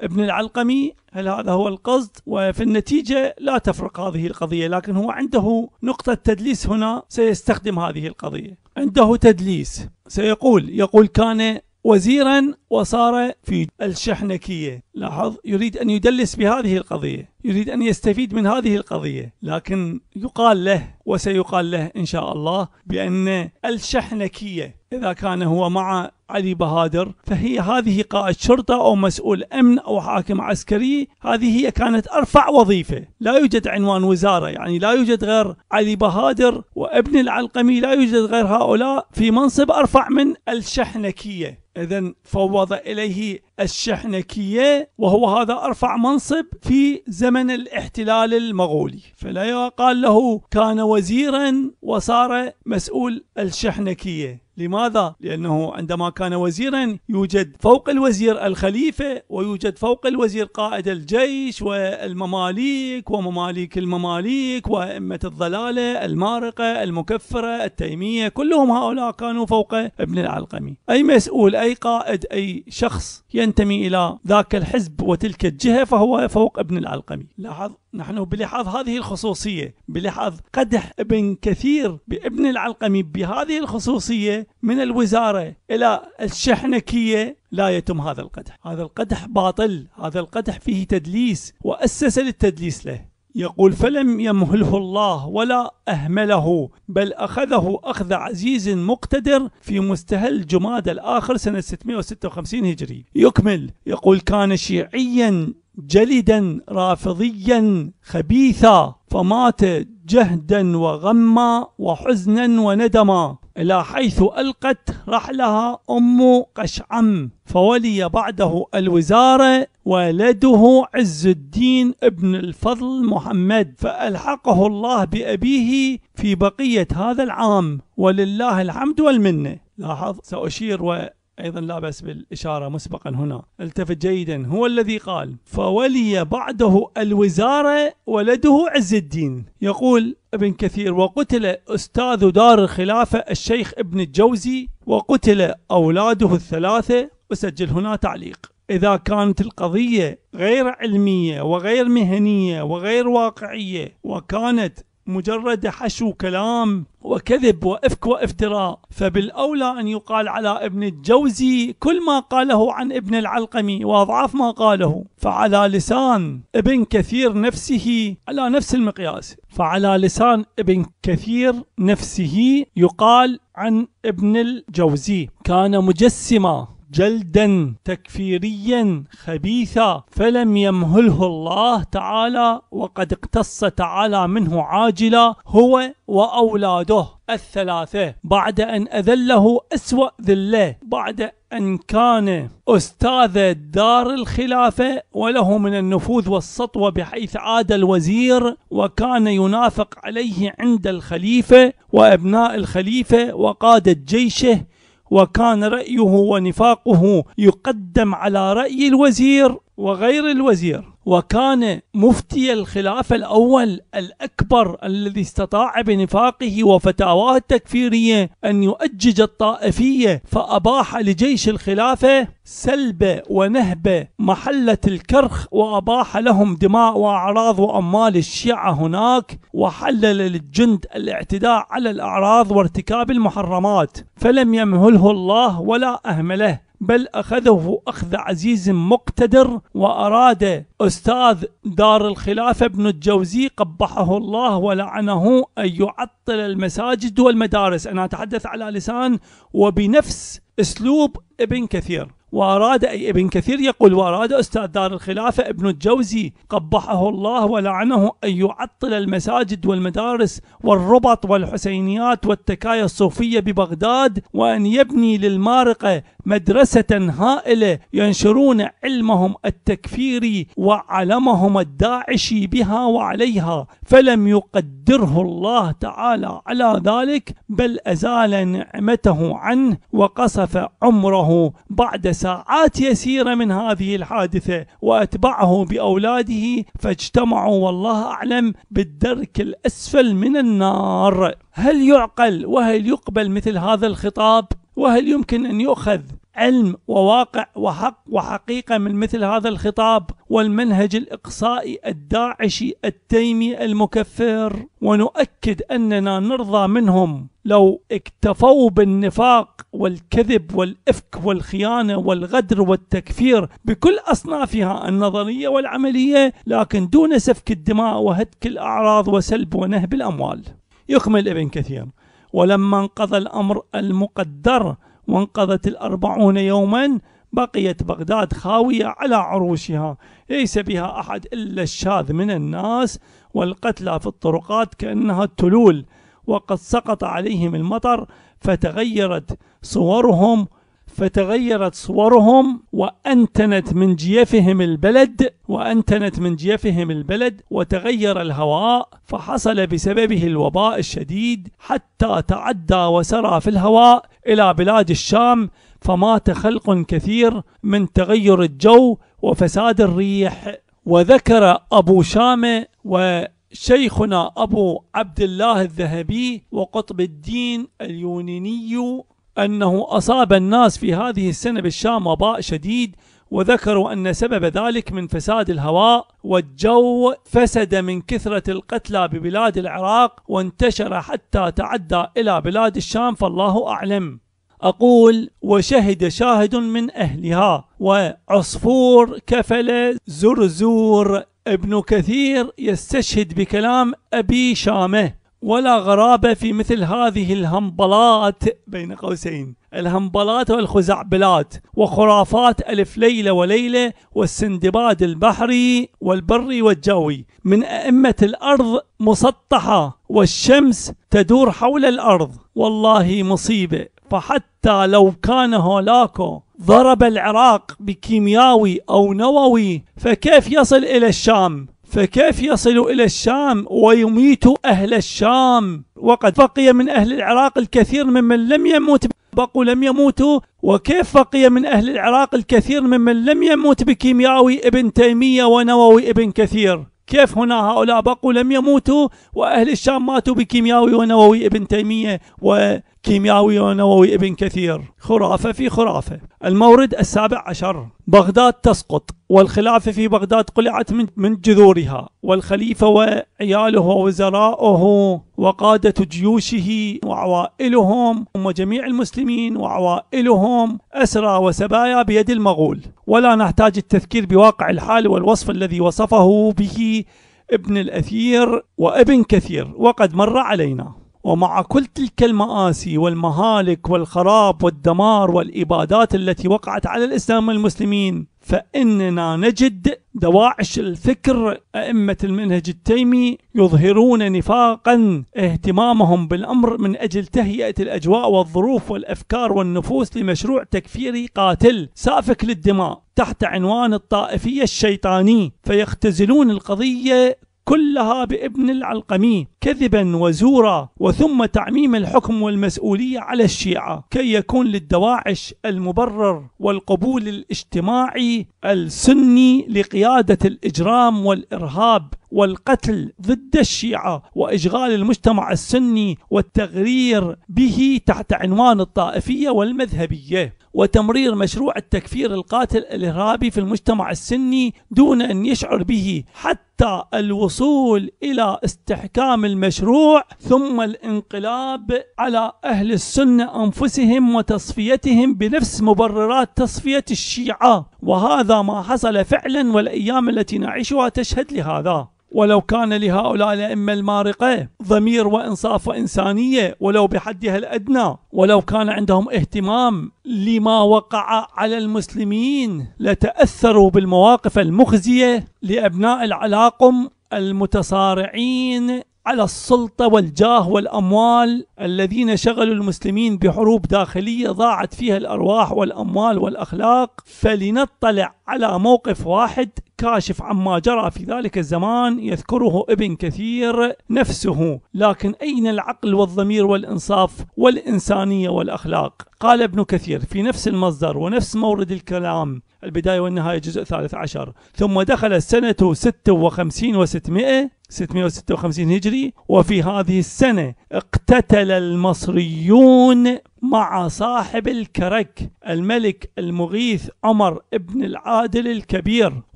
ابن العلقمي هل هذا هو القصد وفي النتيجة لا تفرق هذه القضية لكن هو عنده نقطة تدليس هنا سيستخدم هذه القضية عنده تدليس سيقول يقول كان وزيرا وصار في الشحنكية لاحظ يريد أن يدلس بهذه القضية يريد أن يستفيد من هذه القضية لكن يقال له وسيقال له إن شاء الله بأن الشحنكية إذا كان هو مع علي بهادر فهي هذه قائد شرطة أو مسؤول أمن أو حاكم عسكري هذه هي كانت أرفع وظيفة لا يوجد عنوان وزارة يعني لا يوجد غير علي بهادر وابن العلقمي لا يوجد غير هؤلاء في منصب أرفع من الشحنكية then فوض إليه الشحنكية وهو هذا أرفع منصب في زمن الاحتلال المغولي فلا يقال له كان وزيرا وصار مسؤول الشحنكية لماذا؟ لأنه عندما كان وزيرا يوجد فوق الوزير الخليفة ويوجد فوق الوزير قائد الجيش والمماليك ومماليك المماليك وأئمة الضلالة المارقة المكفرة التيمية كلهم هؤلاء كانوا فوق ابن العلقمي أي مسؤول أي قائد أي شخص ينتمي إلى ذاك الحزب وتلك الجهة فهو فوق ابن العلقمي لاحظ نحن بلحاظ هذه الخصوصية بلحاظ قدح ابن كثير بابن العلقمي بهذه الخصوصية من الوزارة إلى الشحنكية لا يتم هذا القدح هذا القدح باطل هذا القدح فيه تدليس وأسس للتدليس له يقول فلم يمهله الله ولا أهمله بل أخذه أخذ عزيز مقتدر في مستهل جماد الآخر سنة 656 هجري يكمل يقول كان شيعيا جلدا رافضيا خبيثا فمات جهدا وغما وحزنا وندما إلى حيث ألقت رحلها أم قشعم فولي بعده الوزارة ولده عز الدين ابن الفضل محمد فألحقه الله بأبيه في بقية هذا العام ولله الحمد والمنة لاحظ سأشير و أيضا لا بأس بالإشارة مسبقا هنا التفت جيدا هو الذي قال فولي بعده الوزارة ولده عز الدين يقول ابن كثير وقتل أستاذ دار الخلافة الشيخ ابن الجوزي وقتل أولاده الثلاثة أسجل هنا تعليق إذا كانت القضية غير علمية وغير مهنية وغير واقعية وكانت مجرد حشو كلام وكذب وإفك وافتراء فبالأولى أن يقال على ابن الجوزي كل ما قاله عن ابن العلقمي وأضعاف ما قاله فعلى لسان ابن كثير نفسه على نفس المقياس فعلى لسان ابن كثير نفسه يقال عن ابن الجوزي كان مجسما جلدا تكفيريا خبيثا فلم يمهله الله تعالى وقد اقتص تعالى منه عاجلا هو وأولاده الثلاثة بعد أن أذله أسوأ ذلة بعد أن كان أستاذ دار الخلافة وله من النفوذ والسطوة بحيث عاد الوزير وكان ينافق عليه عند الخليفة وأبناء الخليفة وقادة جيشه وكان رأيه ونفاقه يقدم على رأي الوزير وغير الوزير وكان مفتي الخلافة الأول الأكبر الذي استطاع بنفاقه وفتاواه التكفيرية أن يؤجج الطائفية فأباح لجيش الخلافة سلب ونهب محلة الكرخ وأباح لهم دماء وأعراض وأموال الشيعة هناك وحلل للجند الاعتداء على الأعراض وارتكاب المحرمات فلم يمهله الله ولا أهمله بل أخذه أخذ عزيز مقتدر وأراد أستاذ دار الخلافة ابن الجوزي قبحه الله ولعنه أن يعطل المساجد والمدارس أنا أتحدث على لسان وبنفس أسلوب ابن كثير وأراد أي ابن كثير يقول وأراد أستاذ دار الخلافة ابن الجوزي قبحه الله ولعنه أن يعطل المساجد والمدارس والربط والحسينيات والتكايا الصوفية ببغداد وأن يبني للمارقة مدرسة هائلة ينشرون علمهم التكفيري وعلمهم الداعشي بها وعليها فلم يقدره الله تعالى على ذلك بل أزال نعمته عنه وقصف عمره بعد ساعات يسيرة من هذه الحادثة وأتبعه بأولاده فاجتمعوا والله أعلم بالدرك الأسفل من النار هل يعقل وهل يقبل مثل هذا الخطاب وهل يمكن أن يؤخذ علم وواقع وحق وحقيقة من مثل هذا الخطاب والمنهج الإقصائي الداعشي التيمي المكفر ونؤكد أننا نرضى منهم لو اكتفوا بالنفاق والكذب والإفك والخيانة والغدر والتكفير بكل أصنافها النظرية والعملية لكن دون سفك الدماء وهتك الأعراض وسلب ونهب الأموال يكمل ابن كثير ولما انقضى الأمر المقدر وانقضت الأربعون يوما بقيت بغداد خاوية على عروشها ليس بها أحد إلا الشاذ من الناس والقتلى في الطرقات كأنها التلول وقد سقط عليهم المطر فتغيرت صورهم فتغيرت صورهم وأنتنت من جيفهم البلد وأنتنت من جيفهم البلد وتغير الهواء فحصل بسببه الوباء الشديد حتى تعدى وسرى في الهواء إلى بلاد الشام فمات خلق كثير من تغير الجو وفساد الريح وذكر أبو شامة و شيخنا أبو عبد الله الذهبي وقطب الدين اليونيني أنه أصاب الناس في هذه السنة بالشام وباء شديد وذكروا أن سبب ذلك من فساد الهواء والجو فسد من كثرة القتلى ببلاد العراق وانتشر حتى تعدى إلى بلاد الشام فالله أعلم أقول وشهد شاهد من أهلها وعصفور كفل زرزور ابن كثير يستشهد بكلام أبي شامة ولا غرابة في مثل هذه الهمبلات بين قوسين الهمبلات والخزعبلات وخرافات ألف ليلة وليلة والسندباد البحري والبري والجوي من أئمة الأرض مسطحة والشمس تدور حول الأرض والله مصيبة فحتى لو كان هولاكو ضرب العراق بكيمياوي أو نووي فكيف يصل إلى الشام؟ فكيف يصل إلى الشام ويميت أهل الشام وقد بقي من أهل العراق الكثير ممن لم يموت بقوا لم يموتوا وكيف بقي من أهل العراق الكثير ممن لم يموت بكيمياوي ابن تيمية ونووي ابن كثير كيف هنا هؤلاء بقوا لم يموتوا وأهل الشام ماتوا بكيمياوي ونووي ابن تيمية و كيميائي ونووي ابن كثير خرافة في خرافة المورد السابع عشر بغداد تسقط والخلافة في بغداد قلعت من جذورها والخليفة وعياله ووزراؤه وقادة جيوشه وعوائلهم وجميع المسلمين وعوائلهم أسرى وسبايا بيد المغول ولا نحتاج التذكير بواقع الحال والوصف الذي وصفه به ابن الأثير وابن كثير وقد مر علينا ومع كل تلك المآسي والمهالك والخراب والدمار والإبادات التي وقعت على الإسلام والمسلمين فإننا نجد دواعش الفكر أئمة المنهج التيمي يظهرون نفاقا اهتمامهم بالأمر من أجل تهيئة الأجواء والظروف والأفكار والنفوس لمشروع تكفيري قاتل سافك للدماء تحت عنوان الطائفية الشيطاني فيختزلون القضية كلها بابن العلقمي كذبا وزورا وثم تعميم الحكم والمسؤولية على الشيعة كي يكون للدواعش المبرر والقبول الاجتماعي السني لقيادة الإجرام والإرهاب والقتل ضد الشيعة وإشغال المجتمع السني والتغرير به تحت عنوان الطائفية والمذهبية وتمرير مشروع التكفير القاتل الإرهابي في المجتمع السني دون أن يشعر به حتى الوصول إلى استحكام المشروع ثم الانقلاب على أهل السنة أنفسهم وتصفيتهم بنفس مبررات تصفية الشيعة وهذا ما حصل فعلا والأيام التي نعيشها تشهد لهذا ولو كان لهؤلاء الأئمة المارقة ضمير وإنصاف وإنسانية ولو بحدها الأدنى ولو كان عندهم اهتمام لما وقع على المسلمين لتأثروا بالمواقف المخزية لأبناء العلاقم المتصارعين على السلطة والجاه والأموال الذين شغلوا المسلمين بحروب داخلية ضاعت فيها الأرواح والأموال والأخلاق فلنطلع على موقف واحد كاشف عما جرى في ذلك الزمان يذكره ابن كثير نفسه لكن أين العقل والضمير والإنصاف والإنسانية والأخلاق قال ابن كثير في نفس المصدر ونفس مورد الكلام البداية والنهاية جزء ثالث عشر ثم دخل السنة 56 و 600 656 هجري وفي هذه السنة اقتتل المصريون مع صاحب الكرك الملك المغيث عمر بن العادل الكبير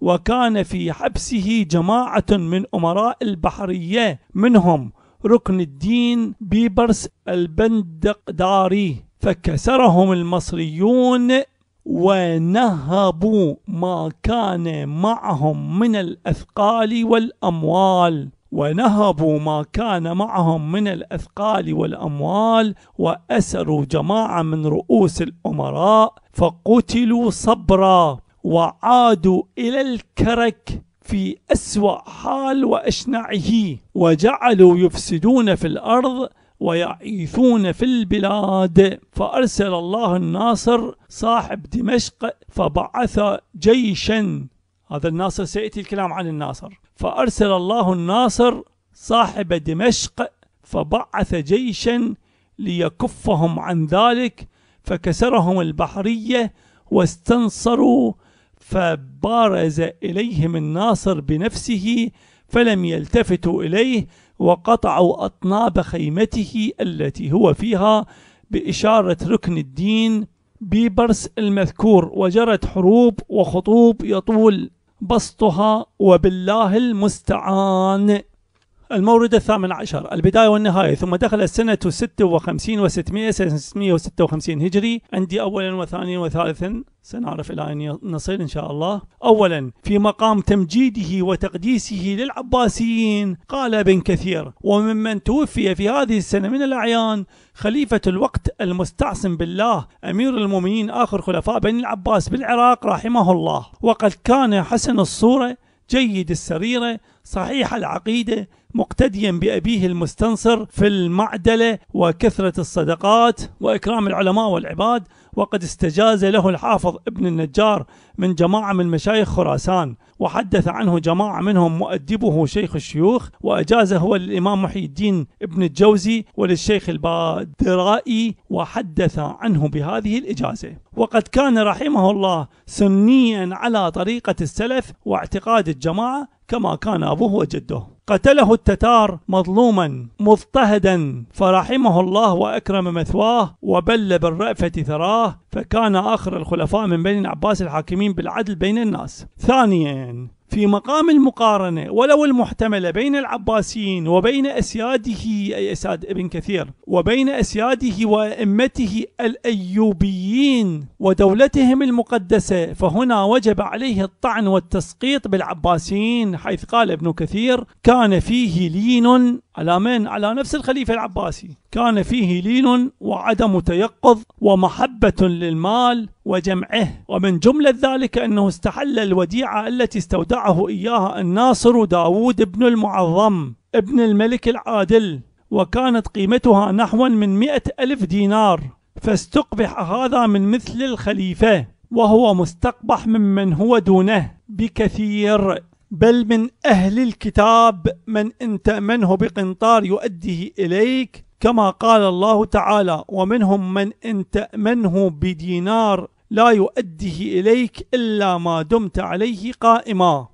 وكان في حبسه جماعة من أمراء البحرية منهم ركن الدين بيبرس البندقداري فكسرهم المصريون ونهبوا ما كان معهم من الأثقال والأموال ونهبوا ما كان معهم من الأثقال والأموال وأسروا جماعة من رؤوس الأمراء فقتلوا صبرا وعادوا إلى الكرك في أسوأ حال وأشنعه وجعلوا يفسدون في الأرض ويعيثون في البلاد فأرسل الله الناصر صاحب دمشق فبعث جيشا هذا الناصر سيأتي الكلام عن الناصر فأرسل الله الناصر صاحب دمشق فبعث جيشا ليكفهم عن ذلك فكسرهم البحرية واستنصروا فبارز إليهم الناصر بنفسه فلم يلتفتوا إليه وقطعوا أطناب خيمته التي هو فيها بإشارة ركن الدين بيبرس المذكور وجرت حروب وخطوب يطول بسطها وبالله المستعان المورد الثامن عشر البداية والنهاية ثم دخل السنة 56 و600 656 هجري عندي أولا وثانيا وثالثا سنعرف إلى أن نصل إن شاء الله أولا في مقام تمجيده وتقديسه للعباسيين قال ابن كثير وممن توفي في هذه السنة من الأعيان خليفة الوقت المستعصم بالله أمير المؤمنين آخر خلفاء بني العباس بالعراق رحمه الله وقد كان حسن الصورة جيد السريرة صحيح العقيدة مقتديا بأبيه المستنصر في المعدلة وكثرة الصدقات وإكرام العلماء والعباد وقد استجاز له الحافظ ابن النجار من جماعة من مشايخ خراسان وحدث عنه جماعة منهم مؤدبه شيخ الشيوخ وأجاز هو للإمام محي الدين ابن الجوزي وللشيخ البادرائي وحدث عنه بهذه الإجازة وقد كان رحمه الله سنيا على طريقة السلف واعتقاد الجماعة كما كان أبوه وجده قتله التتار مظلوما مضطهدا فرحمه الله وأكرم مثواه وبل بالرأفة ثراه فكان آخر الخلفاء من بني العباس الحاكمين بالعدل بين الناس ثانيا في مقام المقارنة ولو المحتملة بين العباسيين وبين أسياده أي أساد ابن كثير وبين أسياده وأئمته الأيوبيين ودولتهم المقدسة فهنا وجب عليه الطعن والتسقيط بالعباسيين حيث قال ابن كثير كان فيه لين على من؟ على نفس الخليفة العباسي كان فيه لين وعدم تيقظ ومحبة للمال وجمعه ومن جملة ذلك أنه استحل الوديعة التي استودعه إياها الناصر داود بن المعظم ابن الملك العادل وكانت قيمتها نحو من مئة ألف دينار فاستقبح هذا من مثل الخليفة وهو مستقبح ممن هو دونه بكثير بل من أهل الكتاب من إن تأمنه بقنطار يؤديه إليك كما قال الله تعالى ومنهم من إن تأمنه بدينار لا يؤديه إليك إلا ما دمت عليه قائما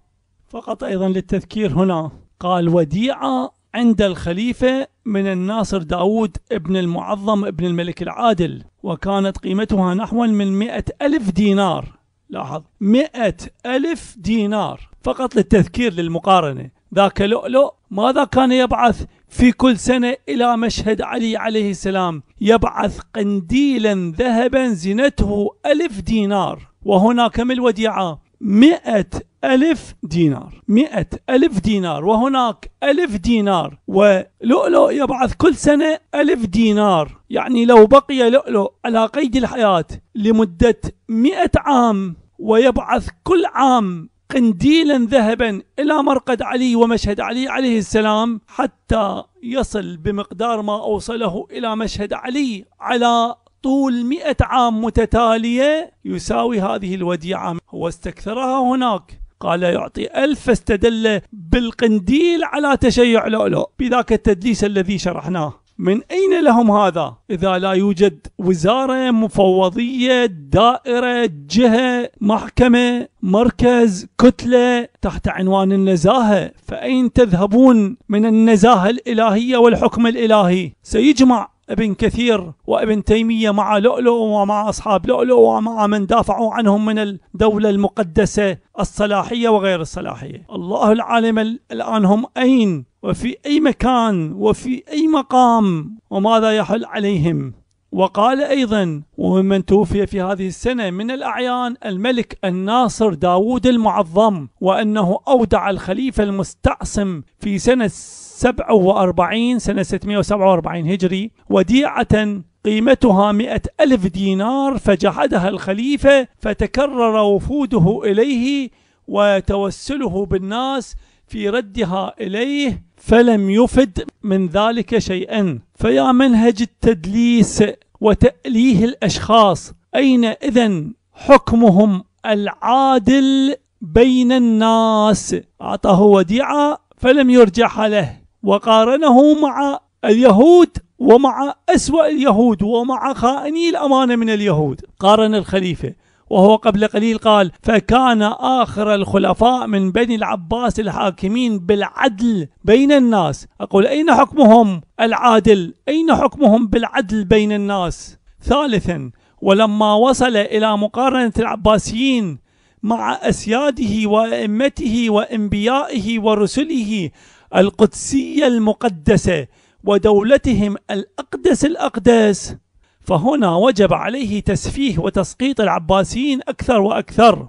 فقط أيضا للتذكير هنا قال وديعة عند الخليفة من الناصر داود ابن المعظم ابن الملك العادل وكانت قيمتها نحو من مئة ألف دينار لاحظ مئة ألف دينار فقط للتذكير للمقارنة ذاك لؤلؤ ماذا كان يبعث في كل سنة إلى مشهد علي عليه السلام يبعث قنديلا ذهبا زنته ألف دينار وهنا كم الوديعة مئة ألف دينار مئة ألف دينار وهناك ألف دينار ولؤلؤ يبعث كل سنة ألف دينار يعني لو بقي لؤلؤ على قيد الحياة لمدة مئة عام ويبعث كل عام قنديلا ذهبا إلى مرقد علي ومشهد علي عليه السلام حتى يصل بمقدار ما أوصله إلى مشهد علي على طول مئة عام متتالية يساوي هذه الوديعة هو استكثرها هناك قال يعطي ألف فاستدل بالقنديل على تشيع لؤلؤ بذاك التدليس الذي شرحناه من أين لهم هذا إذا لا يوجد وزارة مفوضية دائرة جهة محكمة مركز كتلة تحت عنوان النزاهة فأين تذهبون من النزاهة الإلهية والحكم الإلهي سيجمع ابن كثير وابن تيمية مع لؤلؤ ومع أصحاب لؤلؤ ومع من دافعوا عنهم من الدولة المقدسة الصلاحية وغير الصلاحية الله العالم الآن هم أين وفي أي مكان وفي أي مقام وماذا يحل عليهم وقال أيضا وممن توفي في هذه السنة من الأعيان الملك الناصر داود المعظم وأنه أودع الخليفة المستعصم في سنة 47 سنة 647 هجري وديعة قيمتها مئة ألف دينار فجحدها الخليفة فتكرر وفوده إليه وتوسله بالناس في ردها إليه فلم يفد من ذلك شيئا فيا منهج التدليس وتأليه الأشخاص أين إذا حكمهم العادل بين الناس أعطاه وديعة فلم يرجح له وقارنه مع اليهود ومع أسوأ اليهود ومع خائني الأمانة من اليهود قارن الخليفة وهو قبل قليل قال فكان آخر الخلفاء من بني العباس الحاكمين بالعدل بين الناس أقول أين حكمهم العادل أين حكمهم بالعدل بين الناس ثالثا ولما وصل إلى مقارنة العباسيين مع أسياده وأئمته وأنبيائه ورسله القدسية المقدسة ودولتهم الأقدس الأقدس فهنا وجب عليه تسفيه وتسقيط العباسيين أكثر وأكثر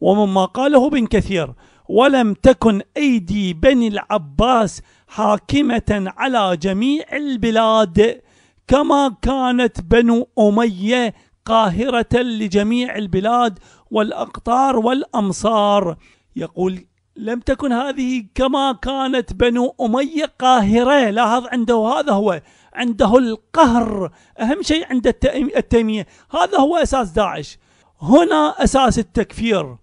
ومما قاله ابن كثير ولم تكن أيدي بني العباس حاكمة على جميع البلاد كما كانت بنو أمية قاهرة لجميع البلاد والأقطار والأمصار يقول لم تكن هذه كما كانت بنو أمية قاهرة لاحظ عنده هذا هو عنده القهر أهم شيء عند التيمية هذا هو أساس داعش هنا أساس التكفير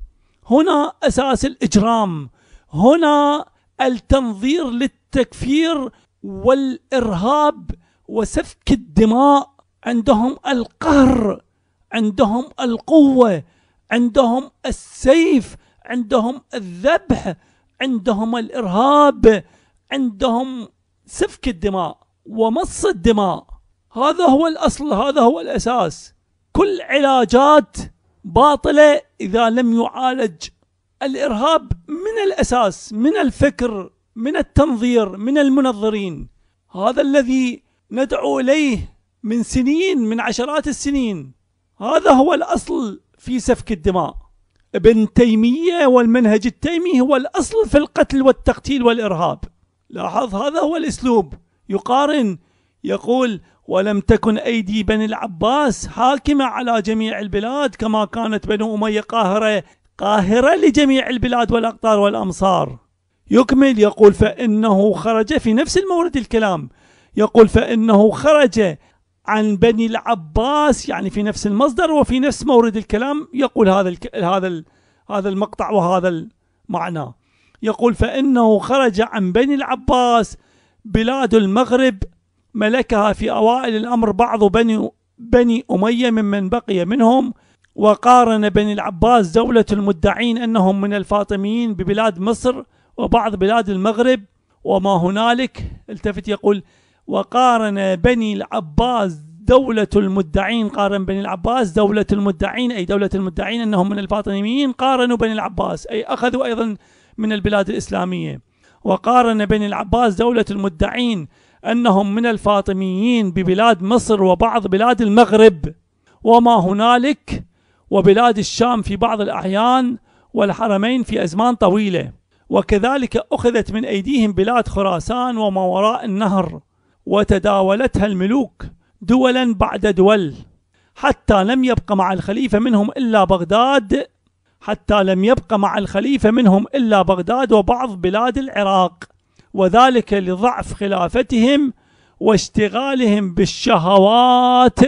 هنا أساس الإجرام هنا التنظير للتكفير والإرهاب وسفك الدماء عندهم القهر عندهم القوة عندهم السيف عندهم الذبح عندهم الإرهاب عندهم سفك الدماء ومص الدماء هذا هو الأصل هذا هو الأساس كل علاجات باطلة إذا لم يعالج الإرهاب من الأساس من الفكر من التنظير من المنظرين هذا الذي ندعو إليه من سنين من عشرات السنين هذا هو الأصل في سفك الدماء ابن تيمية والمنهج التيمي هو الأصل في القتل والتقتيل والإرهاب لاحظ هذا هو الأسلوب يقارن يقول ولم تكن أيدي بني العباس حاكمة على جميع البلاد كما كانت بنو أمية قاهرة قاهرة لجميع البلاد والأقطار والأمصار يكمل يقول فإنه خرج في نفس المورد الكلام يقول فإنه خرج عن بني العباس يعني في نفس المصدر وفي نفس مورد الكلام يقول هذا الك... هذا ال... هذا المقطع وهذا المعنى يقول فإنه خرج عن بني العباس بلاد المغرب ملكها في أوائل الأمر بعض بني بني أمية ممن بقي منهم وقارن بني العباس دولة المدعين أنهم من الفاطميين ببلاد مصر وبعض بلاد المغرب وما هنالك التفت يقول وقارن بني العباس دولة المدعين قارن بني العباس دولة المدعين أي دولة المدعين أنهم من الفاطميين قارنوا بني العباس أي أخذوا أيضا من البلاد الإسلامية وقارن بني العباس دولة المدعين أنهم من الفاطميين ببلاد مصر وبعض بلاد المغرب وما هنالك وبلاد الشام في بعض الأحيان والحرمين في أزمان طويلة وكذلك أخذت من أيديهم بلاد خراسان وما وراء النهر وتداولتها الملوك دولا بعد دول حتى لم يبق مع الخليفة منهم إلا بغداد حتى لم يبق مع الخليفة منهم إلا بغداد وبعض بلاد العراق وذلك لضعف خلافتهم واشتغالهم بالشهوات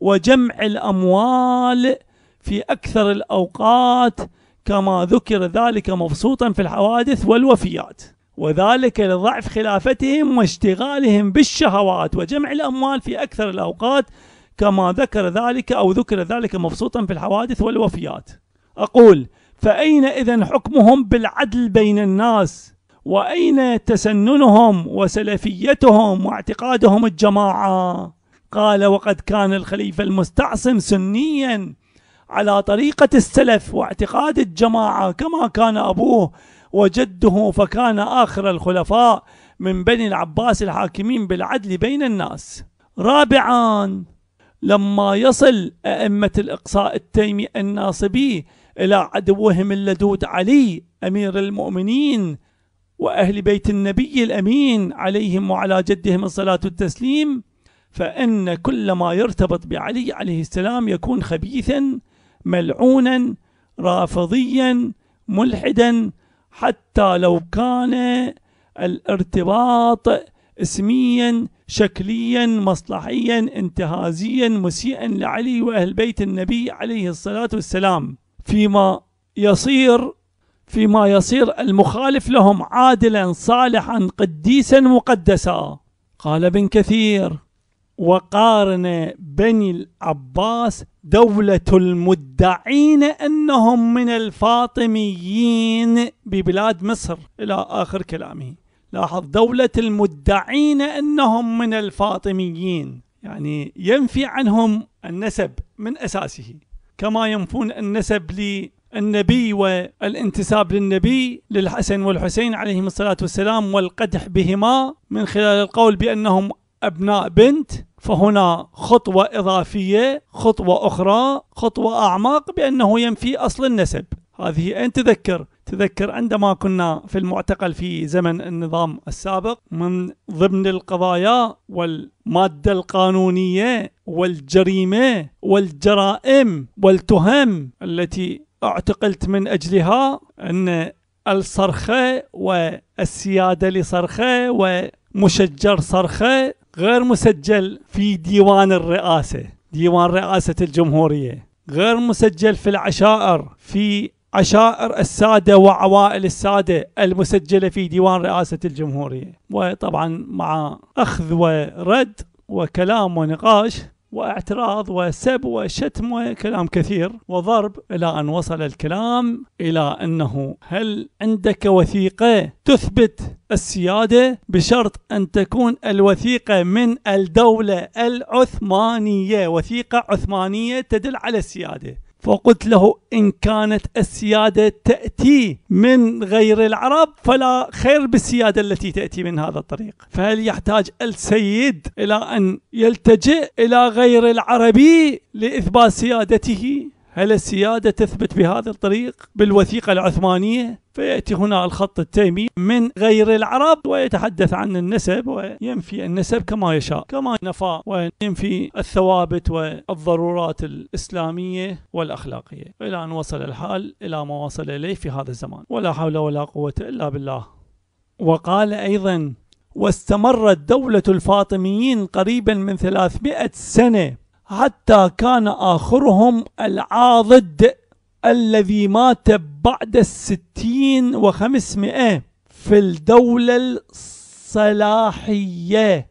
وجمع الأموال في أكثر الأوقات كما ذكر ذلك مبسوطا في الحوادث والوفيات وذلك لضعف خلافتهم واشتغالهم بالشهوات وجمع الأموال في أكثر الأوقات كما ذكر ذلك أو ذكر ذلك مبسوطا في الحوادث والوفيات أقول فأين إذا حكمهم بالعدل بين الناس وأين تسننهم وسلفيتهم واعتقادهم الجماعة قال وقد كان الخليفة المستعصم سنيا على طريقة السلف واعتقاد الجماعة كما كان أبوه وجده فكان آخر الخلفاء من بني العباس الحاكمين بالعدل بين الناس رابعا لما يصل أئمة الإقصاء التيمي الناصبي إلى عدوهم اللدود علي أمير المؤمنين وأهل بيت النبي الأمين عليهم وعلى جدهم الصلاة والتسليم فإن كل ما يرتبط بعلي عليه السلام يكون خبيثا ملعونا رافضيا ملحدا حتى لو كان الارتباط اسميا شكليا مصلحيا انتهازيا مسيئا لعلي واهل بيت النبي عليه الصلاه والسلام فيما يصير فيما يصير المخالف لهم عادلا صالحا قديسا مقدسا قال ابن كثير وقارن بني العباس دولة المدعين أنهم من الفاطميين ببلاد مصر إلى آخر كلامه لاحظ دولة المدعين أنهم من الفاطميين يعني ينفي عنهم النسب من أساسه كما ينفون النسب للنبي والانتساب للنبي للحسن والحسين عليهم الصلاة والسلام والقدح بهما من خلال القول بأنهم أبناء بنت فهنا خطوة إضافية خطوة أخرى خطوة أعمق بأنه ينفي أصل النسب هذه أن تذكر تذكر عندما كنا في المعتقل في زمن النظام السابق من ضمن القضايا والمادة القانونية والجريمة والجرائم والتهم التي اعتقلت من أجلها أن الصرخة والسيادة لصرخة ومشجر صرخة غير مسجل في ديوان الرئاسة ديوان رئاسة الجمهورية غير مسجل في العشائر في عشائر السادة وعوائل السادة المسجلة في ديوان رئاسة الجمهورية وطبعا مع أخذ ورد وكلام ونقاش واعتراض وسب وشتم وكلام كثير وضرب الى ان وصل الكلام الى انه هل عندك وثيقه تثبت السياده بشرط ان تكون الوثيقه من الدوله العثمانيه وثيقه عثمانيه تدل على السياده فقلت له إن كانت السيادة تأتي من غير العرب فلا خير بالسيادة التي تأتي من هذا الطريق فهل يحتاج السيد إلى أن يلتجئ إلى غير العربي لإثبات سيادته هل السيادة تثبت بهذا الطريق بالوثيقة العثمانية فيأتي هنا الخط التيمي من غير العرب ويتحدث عن النسب وينفي النسب كما يشاء كما نفى وينفي الثوابت والضرورات الإسلامية والأخلاقية إلى أن وصل الحال إلى ما وصل إليه في هذا الزمان ولا حول ولا قوة إلا بالله وقال أيضا واستمرت دولة الفاطميين قريبا من 300 سنة حتى كان آخرهم العاضد الذي مات بعد الستين وخمسمائة في الدولة الصلاحية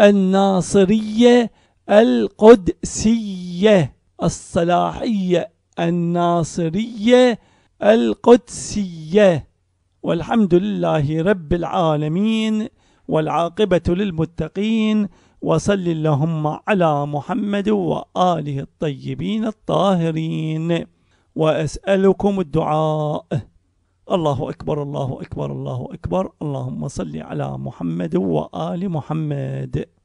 الناصرية القدسية الصلاحية الناصرية القدسية والحمد لله رب العالمين والعاقبة للمتقين وصل اللهم على محمد وآله الطيبين الطاهرين وأسألكم الدعاء الله أكبر الله أكبر الله أكبر اللهم صل على محمد وآل محمد